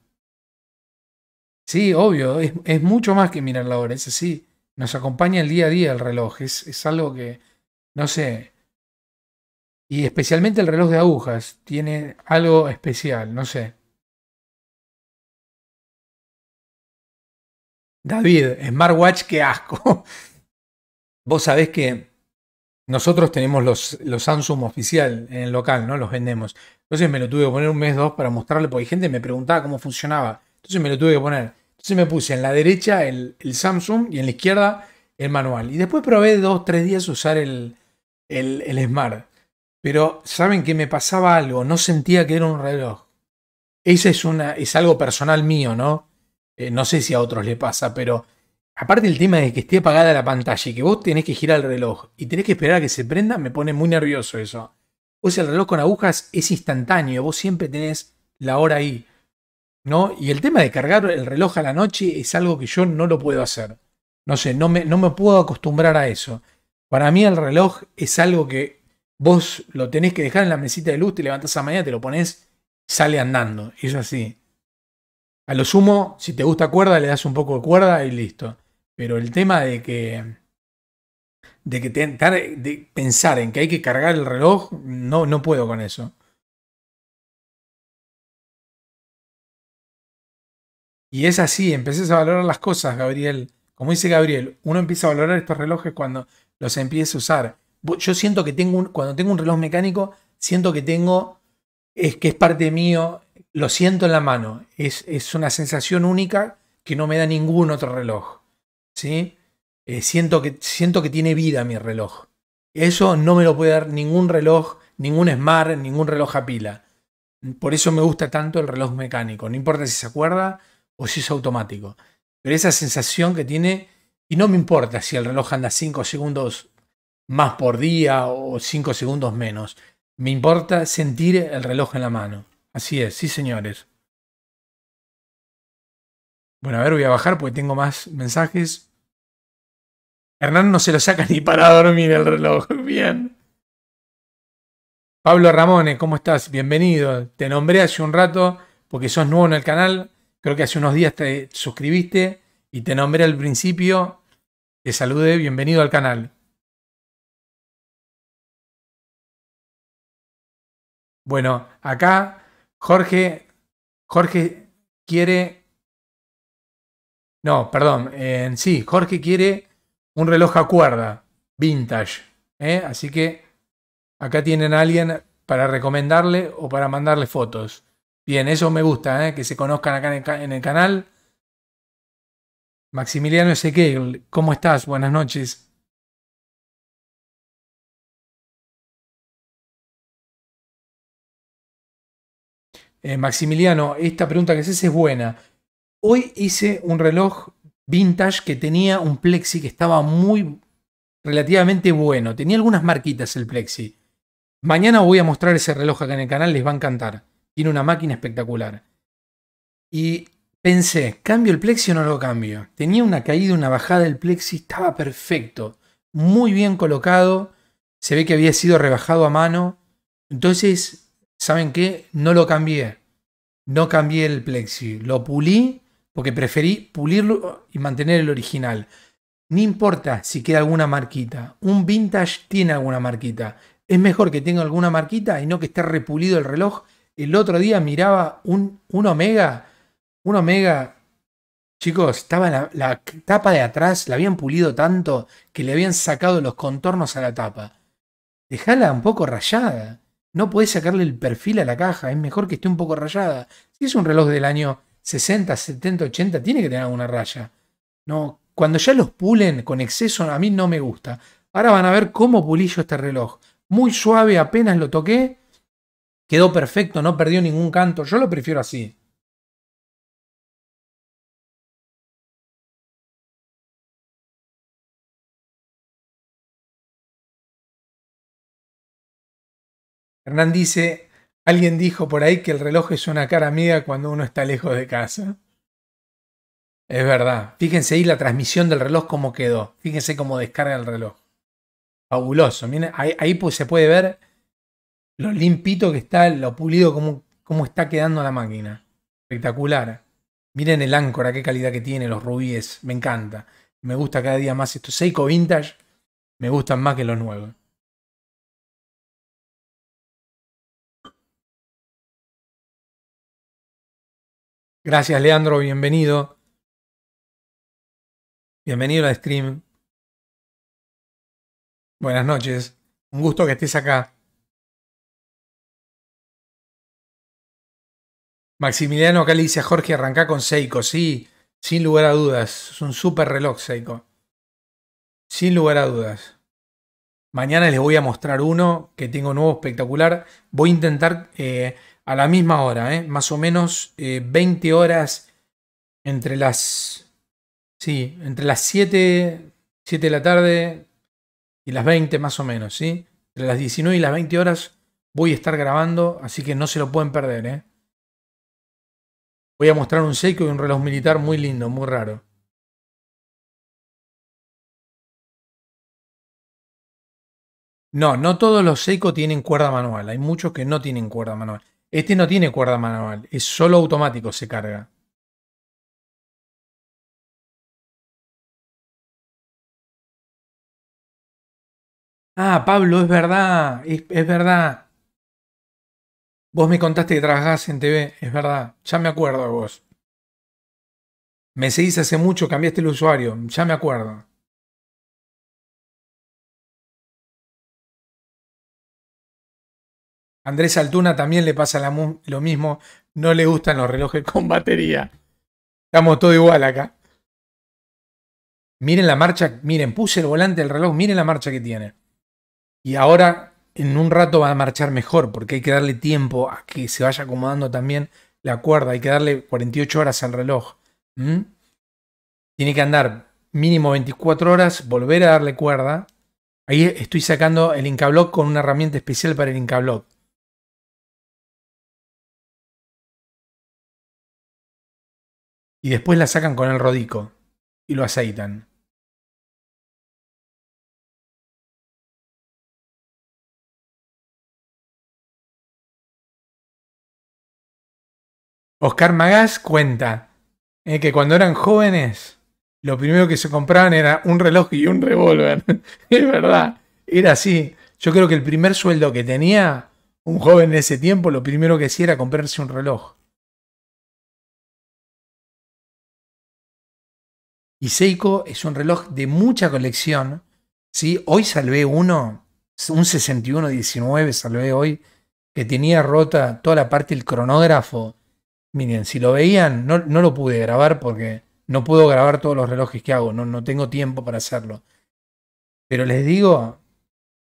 Sí, obvio, es, mucho más que mirar la hora, es así. Nos acompaña el día a día el reloj, es algo que, no sé, y especialmente el reloj de agujas tiene algo especial, no sé. David, smartwatch, qué asco. Vos sabés que nosotros tenemos los, Samsung oficial en el local, ¿no? Los vendemos. Entonces me lo tuve que poner un mes, dos para mostrarle, porque hay gente me preguntaba cómo funcionaba. Entonces me lo tuve que poner. Entonces me puse en la derecha el, Samsung y en la izquierda el manual. Y después probé dos, tres días usar el, el, el Smart. Pero, ¿saben que me pasaba algo? No sentía que era un reloj. Ese es, una, es algo personal mío, ¿no? Eh, no sé si a otros le pasa, pero aparte el tema de que esté apagada la pantalla y que vos tenés que girar el reloj y tenés que esperar a que se prenda, me pone muy nervioso eso. Pues el reloj con agujas es instantáneo, vos siempre tenés la hora ahí. ¿No? Y el tema de cargar el reloj a la noche es algo que yo no lo puedo hacer. No sé, no me, no me puedo acostumbrar a eso. Para mí el reloj es algo que vos lo tenés que dejar en la mesita de luz, te levantás a mañana, te lo pones, sale andando. Y es así. A lo sumo, si te gusta cuerda, le das un poco de cuerda y listo. Pero el tema de que. de que de pensar en que hay que cargar el reloj, no, no puedo con eso. Y es así, empecés a valorar las cosas, Gabriel. Como dice Gabriel, uno empieza a valorar estos relojes cuando los empieza a usar yo siento que tengo un, cuando tengo un reloj mecánico, siento que tengo, es que es parte mío, lo siento en la mano, es, es una sensación única que no me da ningún otro reloj, ¿sí? Eh, siento, que, siento que tiene vida mi reloj. Eso no me lo puede dar ningún reloj, ningún smart, ningún reloj a pila. Por eso me gusta tanto el reloj mecánico, no importa si se acuerda o si es automático. Pero esa sensación que tiene, y no me importa si el reloj anda 5 segundos más por día o 5 segundos menos. Me importa sentir el reloj en la mano. Así es, sí señores. Bueno, a ver, voy a bajar porque tengo más mensajes. Hernán no se lo saca ni para dormir el reloj. Bien. Pablo Ramones, ¿cómo estás? Bienvenido. Te nombré hace un rato porque sos nuevo en el canal. Creo que hace unos días te suscribiste y te nombré al principio. Te saludé, bienvenido al canal. Bueno, acá Jorge, Jorge quiere... No, perdón, sí, Jorge quiere un reloj a cuerda, vintage. ¿eh? Así que acá tienen a alguien para recomendarle o para mandarle fotos. Bien, eso me gusta, ¿eh? que se conozcan acá en el, canal. Maximiliano Ezequiel, ¿cómo estás? Buenas noches. Eh, Maximiliano, esta pregunta que haces es buena. Hoy hice un reloj vintage que tenía un plexi que estaba muy relativamente bueno. Tenía algunas marquitas el plexi. Mañana voy a mostrar ese reloj acá en el canal, les va a encantar. Tiene una máquina espectacular. Y pensé, ¿cambio el plexi o no lo cambio? Tenía una caída, una bajada del plexi, estaba perfecto. Muy bien colocado. Se ve que había sido rebajado a mano. Entonces ¿saben qué? No lo cambié. No cambié el plexi. Lo pulí porque preferí pulirlo y mantener el original. No importa si queda alguna marquita. Un vintage tiene alguna marquita. Es mejor que tenga alguna marquita y no que esté repulido el reloj. El otro día miraba un, un Omega. Un Omega. Chicos, estaba la, la tapa de atrás, la habían pulido tanto que le habían sacado los contornos a la tapa. Dejala un poco rayada. No podés sacarle el perfil a la caja, es mejor que esté un poco rayada. Si es un reloj del año 60, 70, 80, tiene que tener alguna raya. No, cuando ya los pulen con exceso, a mí no me gusta. Ahora van a ver cómo pulillo este reloj. Muy suave, apenas lo toqué. Quedó perfecto, no perdió ningún canto. Yo lo prefiero así. Hernán dice, alguien dijo por ahí que el reloj es una cara amiga cuando uno está lejos de casa. Es verdad. Fíjense ahí la transmisión del reloj cómo quedó. Fíjense cómo descarga el reloj. Fabuloso. Miren, ahí, se puede ver lo limpito que está, lo pulido, cómo, está quedando la máquina. Espectacular. Miren el áncora, qué calidad que tiene, los rubíes. Me encanta. Me gusta cada día más esto. Seiko Vintage me gustan más que los nuevos. Gracias, Leandro, bienvenido. Bienvenido al stream. Buenas noches. Un gusto que estés acá. Maximiliano acá le dice Jorge, arranca con Seiko. Sí, sin lugar a dudas. Es un super reloj Seiko. Sin lugar a dudas. Mañana les voy a mostrar uno que tengo nuevo espectacular. Voy a intentar eh, a la misma hora, ¿eh? más o menos 20 eh, horas entre las. Sí, entre las 7, de la tarde y las 20 más o menos, ¿sí? Entre las 19 y las 20 horas voy a estar grabando, así que no se lo pueden perder, ¿eh? Voy a mostrar un Seiko y un reloj militar muy lindo, muy raro. No, no todos los Seiko tienen cuerda manual. Hay muchos que no tienen cuerda manual. Este no tiene cuerda manual, es solo automático, se carga. Ah, Pablo, es verdad, es, verdad. Vos me contaste que trabajás en TV, es verdad, ya me acuerdo de vos. Me seguís hace mucho, cambiaste el usuario, ya me acuerdo. Andrés Altuna también le pasa lo mismo. No le gustan los relojes con batería. Estamos todo igual acá. Miren la marcha, miren, puse el volante del reloj, miren la marcha que tiene. Y ahora en un rato va a marchar mejor porque hay que darle tiempo a que se vaya acomodando también la cuerda. Hay que darle 48 horas al reloj. Tiene que andar mínimo 24 horas, volver a darle cuerda. Ahí estoy sacando el Incablock con una herramienta especial para el Incablock. y después la sacan con el rodico y lo aceitan. Oscar Magas cuenta eh, que cuando eran jóvenes lo primero que se compraban era un reloj y un revólver. es verdad, era así. Yo creo que el primer sueldo que tenía un joven de ese tiempo, lo primero que hacía era comprarse un reloj. Y Seiko es un reloj de mucha colección. ¿sí? Hoy salvé uno, un 6119 salvé hoy, que tenía rota toda la parte del cronógrafo. Miren, si lo veían, no, no lo pude grabar porque no puedo grabar todos los relojes que hago, no, no tengo tiempo para hacerlo. Pero les digo,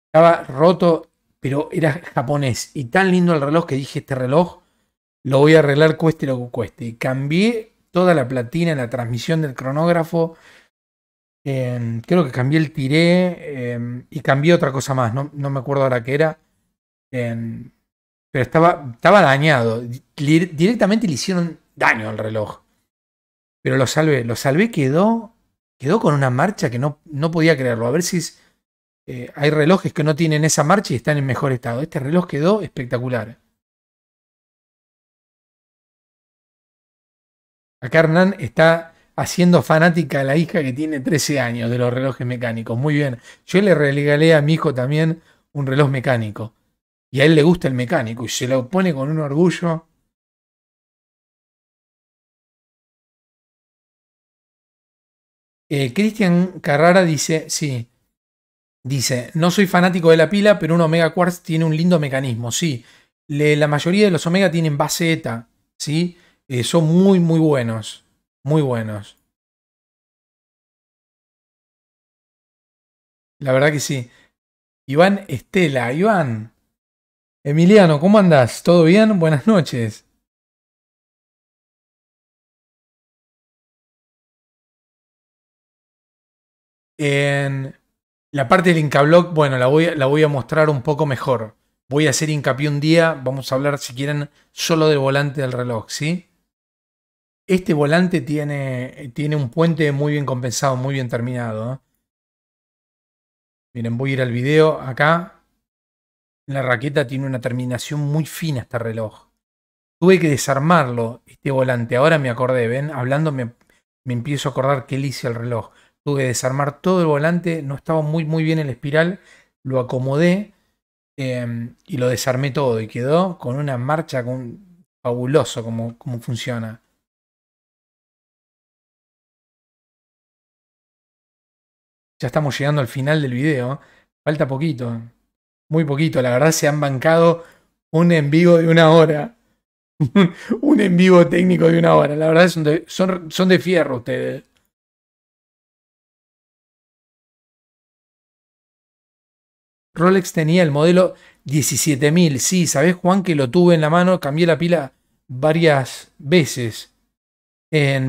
estaba roto, pero era japonés. Y tan lindo el reloj que dije, este reloj lo voy a arreglar cueste lo que cueste. Y cambié toda la platina en la transmisión del cronógrafo. Em, creo que cambié el tiré em, y cambié otra cosa más, no, me acuerdo ahora qué era. Em, pero estaba, estaba dañado. directamente le hicieron daño al reloj. Pero lo salvé. Lo salvé, quedó, quedó con una marcha que no, no podía creerlo. A ver si eh, hay relojes que no tienen esa marcha y están en mejor estado. Este reloj quedó espectacular. Acá Hernán está haciendo fanática a la hija que tiene 13 años de los relojes mecánicos. Muy bien. Yo le regalé a mi hijo también un reloj mecánico. Y a él le gusta el mecánico y se lo pone con un orgullo. Eh, Cristian Carrara dice, sí, dice, no soy fanático de la pila, pero un Omega Quartz tiene un lindo mecanismo, sí. la mayoría de los Omega tienen base ETA, ¿sí? Eh, son muy, muy buenos. Muy buenos. La verdad que sí. Iván Estela, Iván. Emiliano, ¿cómo andas? ¿Todo bien? Buenas noches. En la parte del Incablog, bueno, la voy, la voy a mostrar un poco mejor. Voy a hacer hincapié un día, vamos a hablar si quieren solo de volante del reloj, ¿sí? Este volante tiene, un puente muy bien compensado, muy bien terminado. ¿eh? Miren, voy a ir al video acá. La raqueta tiene una terminación muy fina este reloj. Tuve que desarmarlo, este volante. Ahora me acordé, ven, hablando me, empiezo a acordar que le el reloj. Tuve que desarmar todo el volante, no estaba muy, muy bien el espiral. Lo acomodé em, y lo desarmé todo y quedó con una marcha fabuloso como funciona. Ya estamos llegando al final del video. Falta poquito. Muy poquito. La verdad se han bancado un en vivo de una hora. un en vivo técnico de una hora. La verdad son de, son, son de fierro ustedes. Rolex tenía el modelo 17000. Sí, sabes Juan que lo tuve en la mano? Cambié la pila varias veces.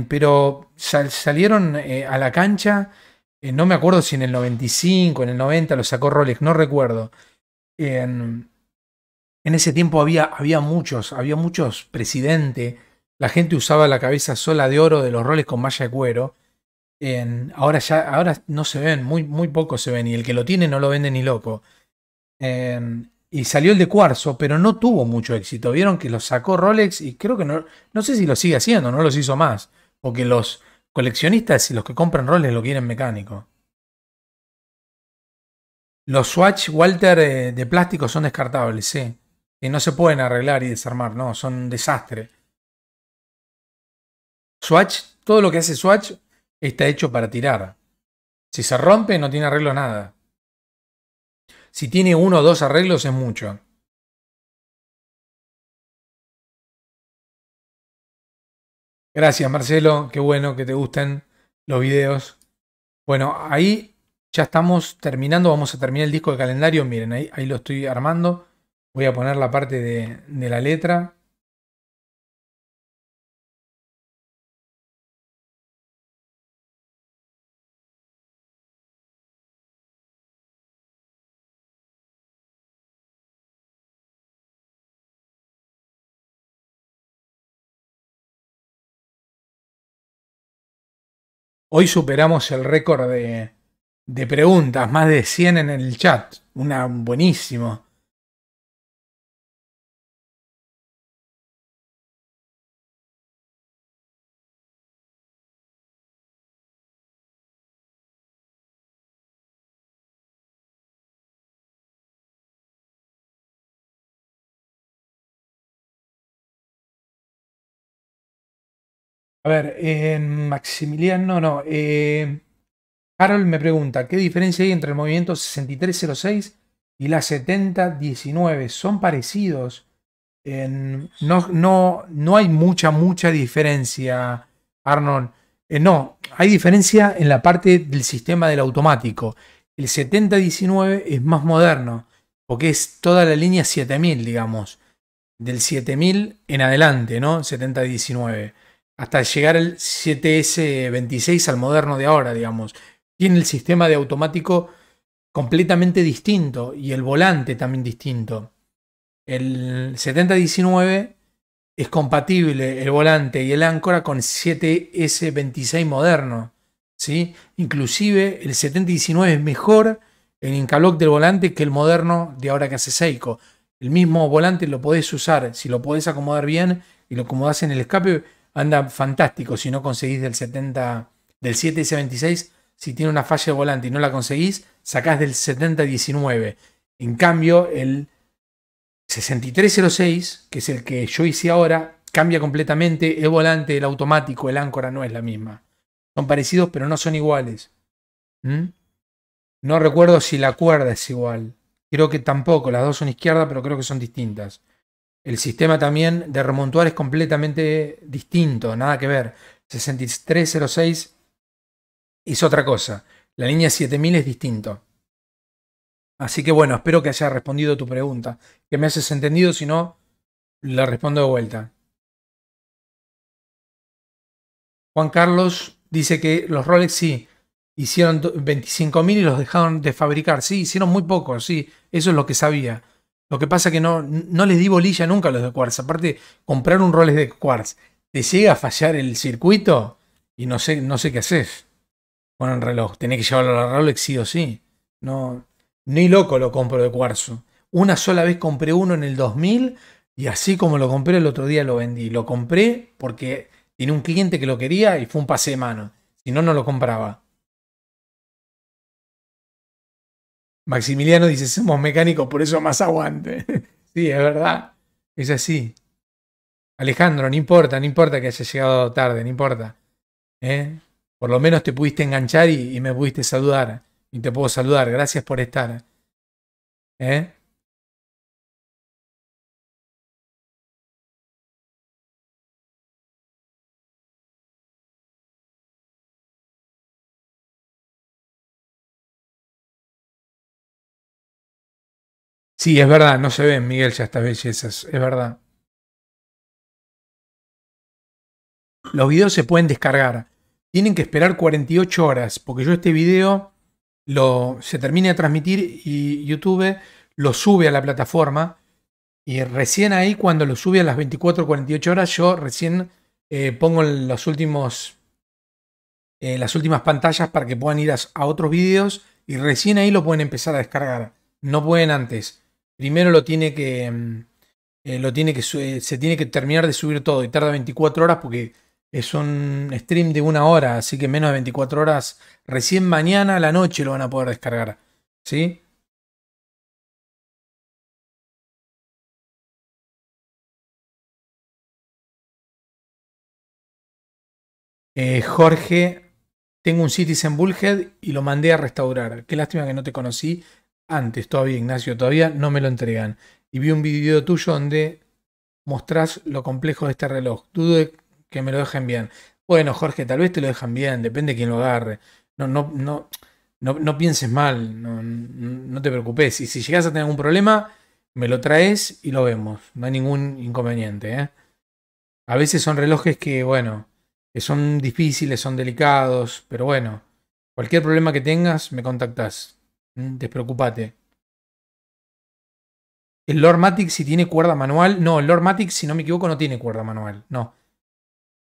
pero salieron eh, a la cancha eh, no me acuerdo si en el 95, en el 90 lo sacó Rolex, no recuerdo. En, ese tiempo había, había muchos, había muchos presidentes. La gente usaba la cabeza sola de oro de los Rolex con malla de cuero. ahora ya, ahora no se ven, muy, muy poco se ven, y el que lo tiene no lo vende ni loco. y salió el de cuarzo, pero no tuvo mucho éxito. Vieron que lo sacó Rolex y creo que no, no sé si lo sigue haciendo, no los hizo más, porque los, Coleccionistas y los que compran roles lo quieren mecánico. Los Swatch Walter eh, de plástico son descartables, sí. Y no se pueden arreglar y desarmar, no, son un desastre. Swatch, todo lo que hace Swatch está hecho para tirar. Si se rompe, no tiene arreglo nada. Si tiene uno o dos arreglos, es mucho. Gracias, Marcelo. Qué bueno que te gusten los videos. Bueno, ahí ya estamos terminando. Vamos a terminar el disco de calendario. Miren, ahí, ahí lo estoy armando. Voy a poner la parte de, de la letra. Hoy superamos el récord de, de preguntas, más de 100 en el chat. Una buenísimo. A ver, Maximiliano, no. no. Eh, Harold me pregunta, ¿qué diferencia hay entre el movimiento 6306 y la 7019? ¿Son parecidos? no, no, no hay mucha, mucha diferencia, Arnold. Eh, no, hay diferencia en la parte del sistema del automático. El 7019 es más moderno, porque es toda la línea 7000, digamos. Del 7000 en adelante, ¿no? 7019 hasta llegar al 7S26 al moderno de ahora, digamos. Tiene el sistema de automático completamente distinto y el volante también distinto. El 7019 es compatible el volante y el áncora con 7S26 moderno. ¿sí? Inclusive el 7019 es mejor en Incaloc del volante que el moderno de ahora que hace Seiko. El mismo volante lo podés usar, si lo podés acomodar bien y lo acomodás en el escape, anda fantástico si no conseguís del 70, del 7 si tiene una falla de volante y no la conseguís, sacás del 7019, En cambio, el 6306, que es el que yo hice ahora, cambia completamente el volante, el automático, el áncora no es la misma. Son parecidos, pero no son iguales. ¿Mm? No recuerdo si la cuerda es igual. Creo que tampoco, las dos son izquierda, pero creo que son distintas. El sistema también de remontuar es completamente distinto, nada que ver. 6306 es otra cosa. La línea 7000 es distinto. Así que bueno, espero que haya respondido tu pregunta. Que me haces entendido, si no, la respondo de vuelta. Juan Carlos dice que los Rolex sí, hicieron 25.000 y los dejaron de fabricar. Sí, hicieron muy pocos, sí, eso es lo que sabía. Lo que pasa que no, no les di bolilla nunca a los de cuarzo Aparte, comprar un Rolex de Quartz, te llega a fallar el circuito y no sé, no sé qué haces con el reloj. Tenés que llevarlo a la Rolex sí o sí. No, ni loco lo compro de cuarzo. Una sola vez compré uno en el 2000 y así como lo compré el otro día lo vendí. Lo compré porque tenía un cliente que lo quería y fue un pase de mano. Si no, no lo compraba. Maximiliano dice, somos mecánicos, por eso más aguante. sí, es verdad. Es así. Alejandro, no importa, no importa que hayas llegado tarde, no importa. ¿Eh? Por lo menos te pudiste enganchar y, y, me pudiste saludar. Y te puedo saludar. Gracias por estar. ¿Eh? Sí, es verdad, no se ven, Miguel, ya estas bellezas, es verdad. Los videos se pueden descargar. Tienen que esperar 48 horas, porque yo este video lo, se termine de transmitir y YouTube lo sube a la plataforma. Y recién ahí, cuando lo sube a las 24 48 horas, yo recién eh, pongo los últimos, eh, las últimas pantallas para que puedan ir a otros videos. Y recién ahí lo pueden empezar a descargar. No pueden antes primero lo tiene que. Mm, eh, lo tiene que eh, se tiene que terminar de subir todo y tarda 24 horas porque es un stream de una hora, así que menos de 24 horas. Recién mañana a la noche lo van a poder descargar. ¿Sí? Eh, Jorge, tengo un Citizen Bullhead y lo mandé a restaurar. Qué lástima que no te conocí antes todavía, Ignacio, todavía no me lo entregan. Y vi un video tuyo donde mostrás lo complejo de este reloj. Dudo que me lo dejen bien. Bueno, Jorge, tal vez te lo dejan bien, depende de quién lo agarre. No, no, no, no, pienses mal, no, no, te preocupes. Y si llegas a tener algún problema, me lo traes y lo vemos. No hay ningún inconveniente. ¿eh? A veces son relojes que, bueno, que son difíciles, son delicados, pero bueno, cualquier problema que tengas, me contactás. Mm, despreocupate. El Lord si tiene cuerda manual. No, el Lord si no me equivoco, no tiene cuerda manual. No.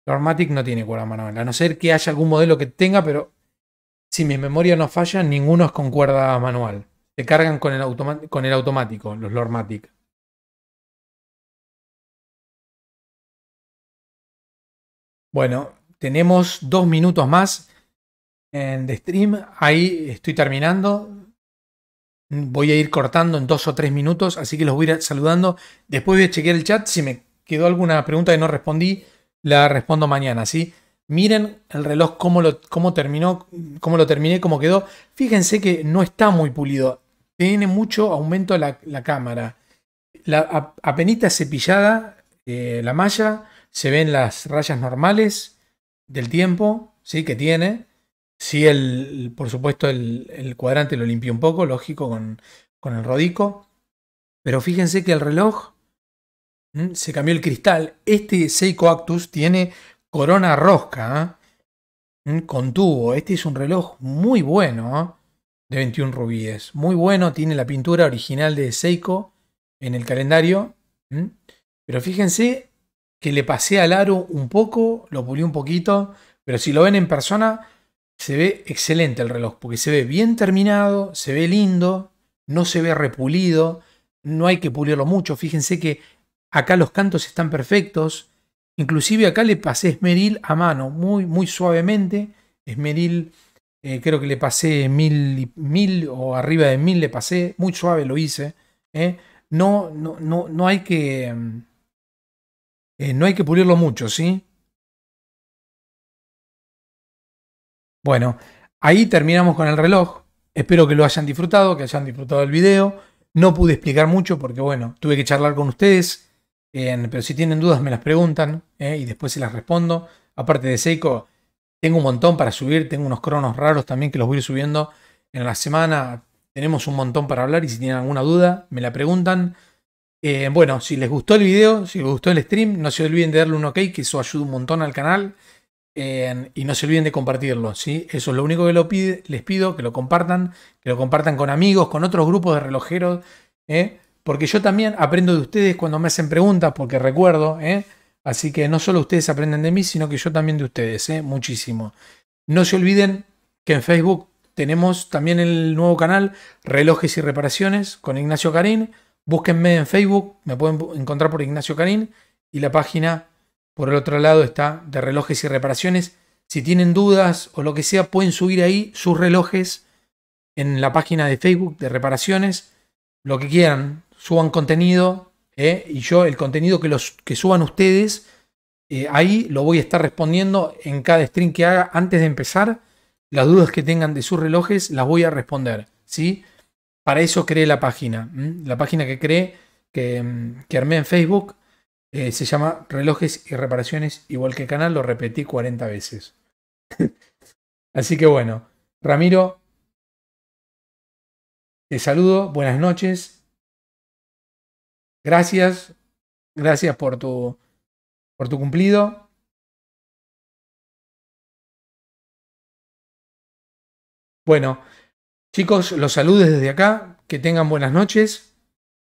Lord no tiene cuerda manual. A no ser que haya algún modelo que tenga, pero si mi memoria no falla, ninguno es con cuerda manual. Se cargan con el, con el automático, los Lord Matic. Bueno, tenemos dos minutos más en de stream. Ahí estoy terminando. Voy a ir cortando en dos o tres minutos, así que los voy a ir saludando. Después voy a chequear el chat. Si me quedó alguna pregunta que no respondí, la respondo mañana, Miren el reloj, cómo lo, cómo terminó, cómo lo terminé, cómo quedó. Fíjense que no está muy pulido. Tiene mucho aumento la, cámara. La, apenita cepillada eh, la malla. Se ven las rayas normales del tiempo, ¿sí? Que tiene. Sí, el, por supuesto, el, cuadrante lo limpió un poco, lógico, con, con el rodico. Pero fíjense que el reloj se cambió el cristal. Este Seiko Actus tiene corona rosca con tubo. Este es un reloj muy bueno ¿eh? de 21 rubíes. Muy bueno, tiene la pintura original de Seiko en el calendario. Pero fíjense que le pasé al aro un poco, lo pulí un poquito. Pero si lo ven en persona, se ve excelente el reloj, porque se ve bien terminado, se ve lindo, no se ve repulido, no hay que pulirlo mucho. Fíjense que acá los cantos están perfectos. Inclusive acá le pasé esmeril a mano, muy, muy suavemente. Esmeril, eh, creo que le pasé mil, mil o arriba de mil le pasé, muy suave lo hice. ¿eh? No, no, no, no hay que... Eh, no hay que pulirlo mucho, ¿sí? Bueno, ahí terminamos con el reloj. Espero que lo hayan disfrutado, que hayan disfrutado el video. No pude explicar mucho porque, bueno, tuve que charlar con ustedes. pero si tienen dudas, me las preguntan eh, y después se las respondo. Aparte de Seiko, tengo un montón para subir. Tengo unos cronos raros también que los voy a ir subiendo en la semana. Tenemos un montón para hablar y si tienen alguna duda, me la preguntan. Eh, bueno, si les gustó el video, si les gustó el stream, no se olviden de darle un ok, que eso ayuda un montón al canal y no se olviden de compartirlo, ¿sí? Eso es lo único que lo pide, les pido, que lo compartan, que lo compartan con amigos, con otros grupos de relojeros, ¿eh? porque yo también aprendo de ustedes cuando me hacen preguntas, porque recuerdo, ¿eh? así que no solo ustedes aprenden de mí, sino que yo también de ustedes, ¿eh? muchísimo. No se olviden que en Facebook tenemos también el nuevo canal Relojes y Reparaciones con Ignacio Carín. Búsquenme en Facebook, me pueden encontrar por Ignacio Carín y la página por el otro lado está de relojes y reparaciones. Si tienen dudas o lo que sea, pueden subir ahí sus relojes en la página de Facebook de reparaciones. Lo que quieran, suban contenido ¿eh? y yo el contenido que, los, que suban ustedes, eh, ahí lo voy a estar respondiendo en cada stream que haga antes de empezar. Las dudas que tengan de sus relojes las voy a responder. ¿sí? Para eso creé la página. La página que creé, que, que armé en Facebook eh, se llama Relojes y Reparaciones, igual que el canal, lo repetí 40 veces. Así que bueno, Ramiro, te saludo, buenas noches. Gracias, gracias por tu, por tu cumplido. Bueno, chicos, los saludes desde acá, que tengan buenas noches.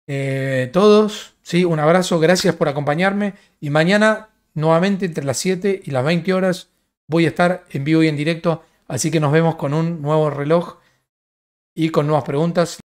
Eh, todos. Sí, un abrazo, gracias por acompañarme. Y mañana, nuevamente, entre las 7 y las 20 horas, voy a estar en vivo y en directo. Así que nos vemos con un nuevo reloj y con nuevas preguntas.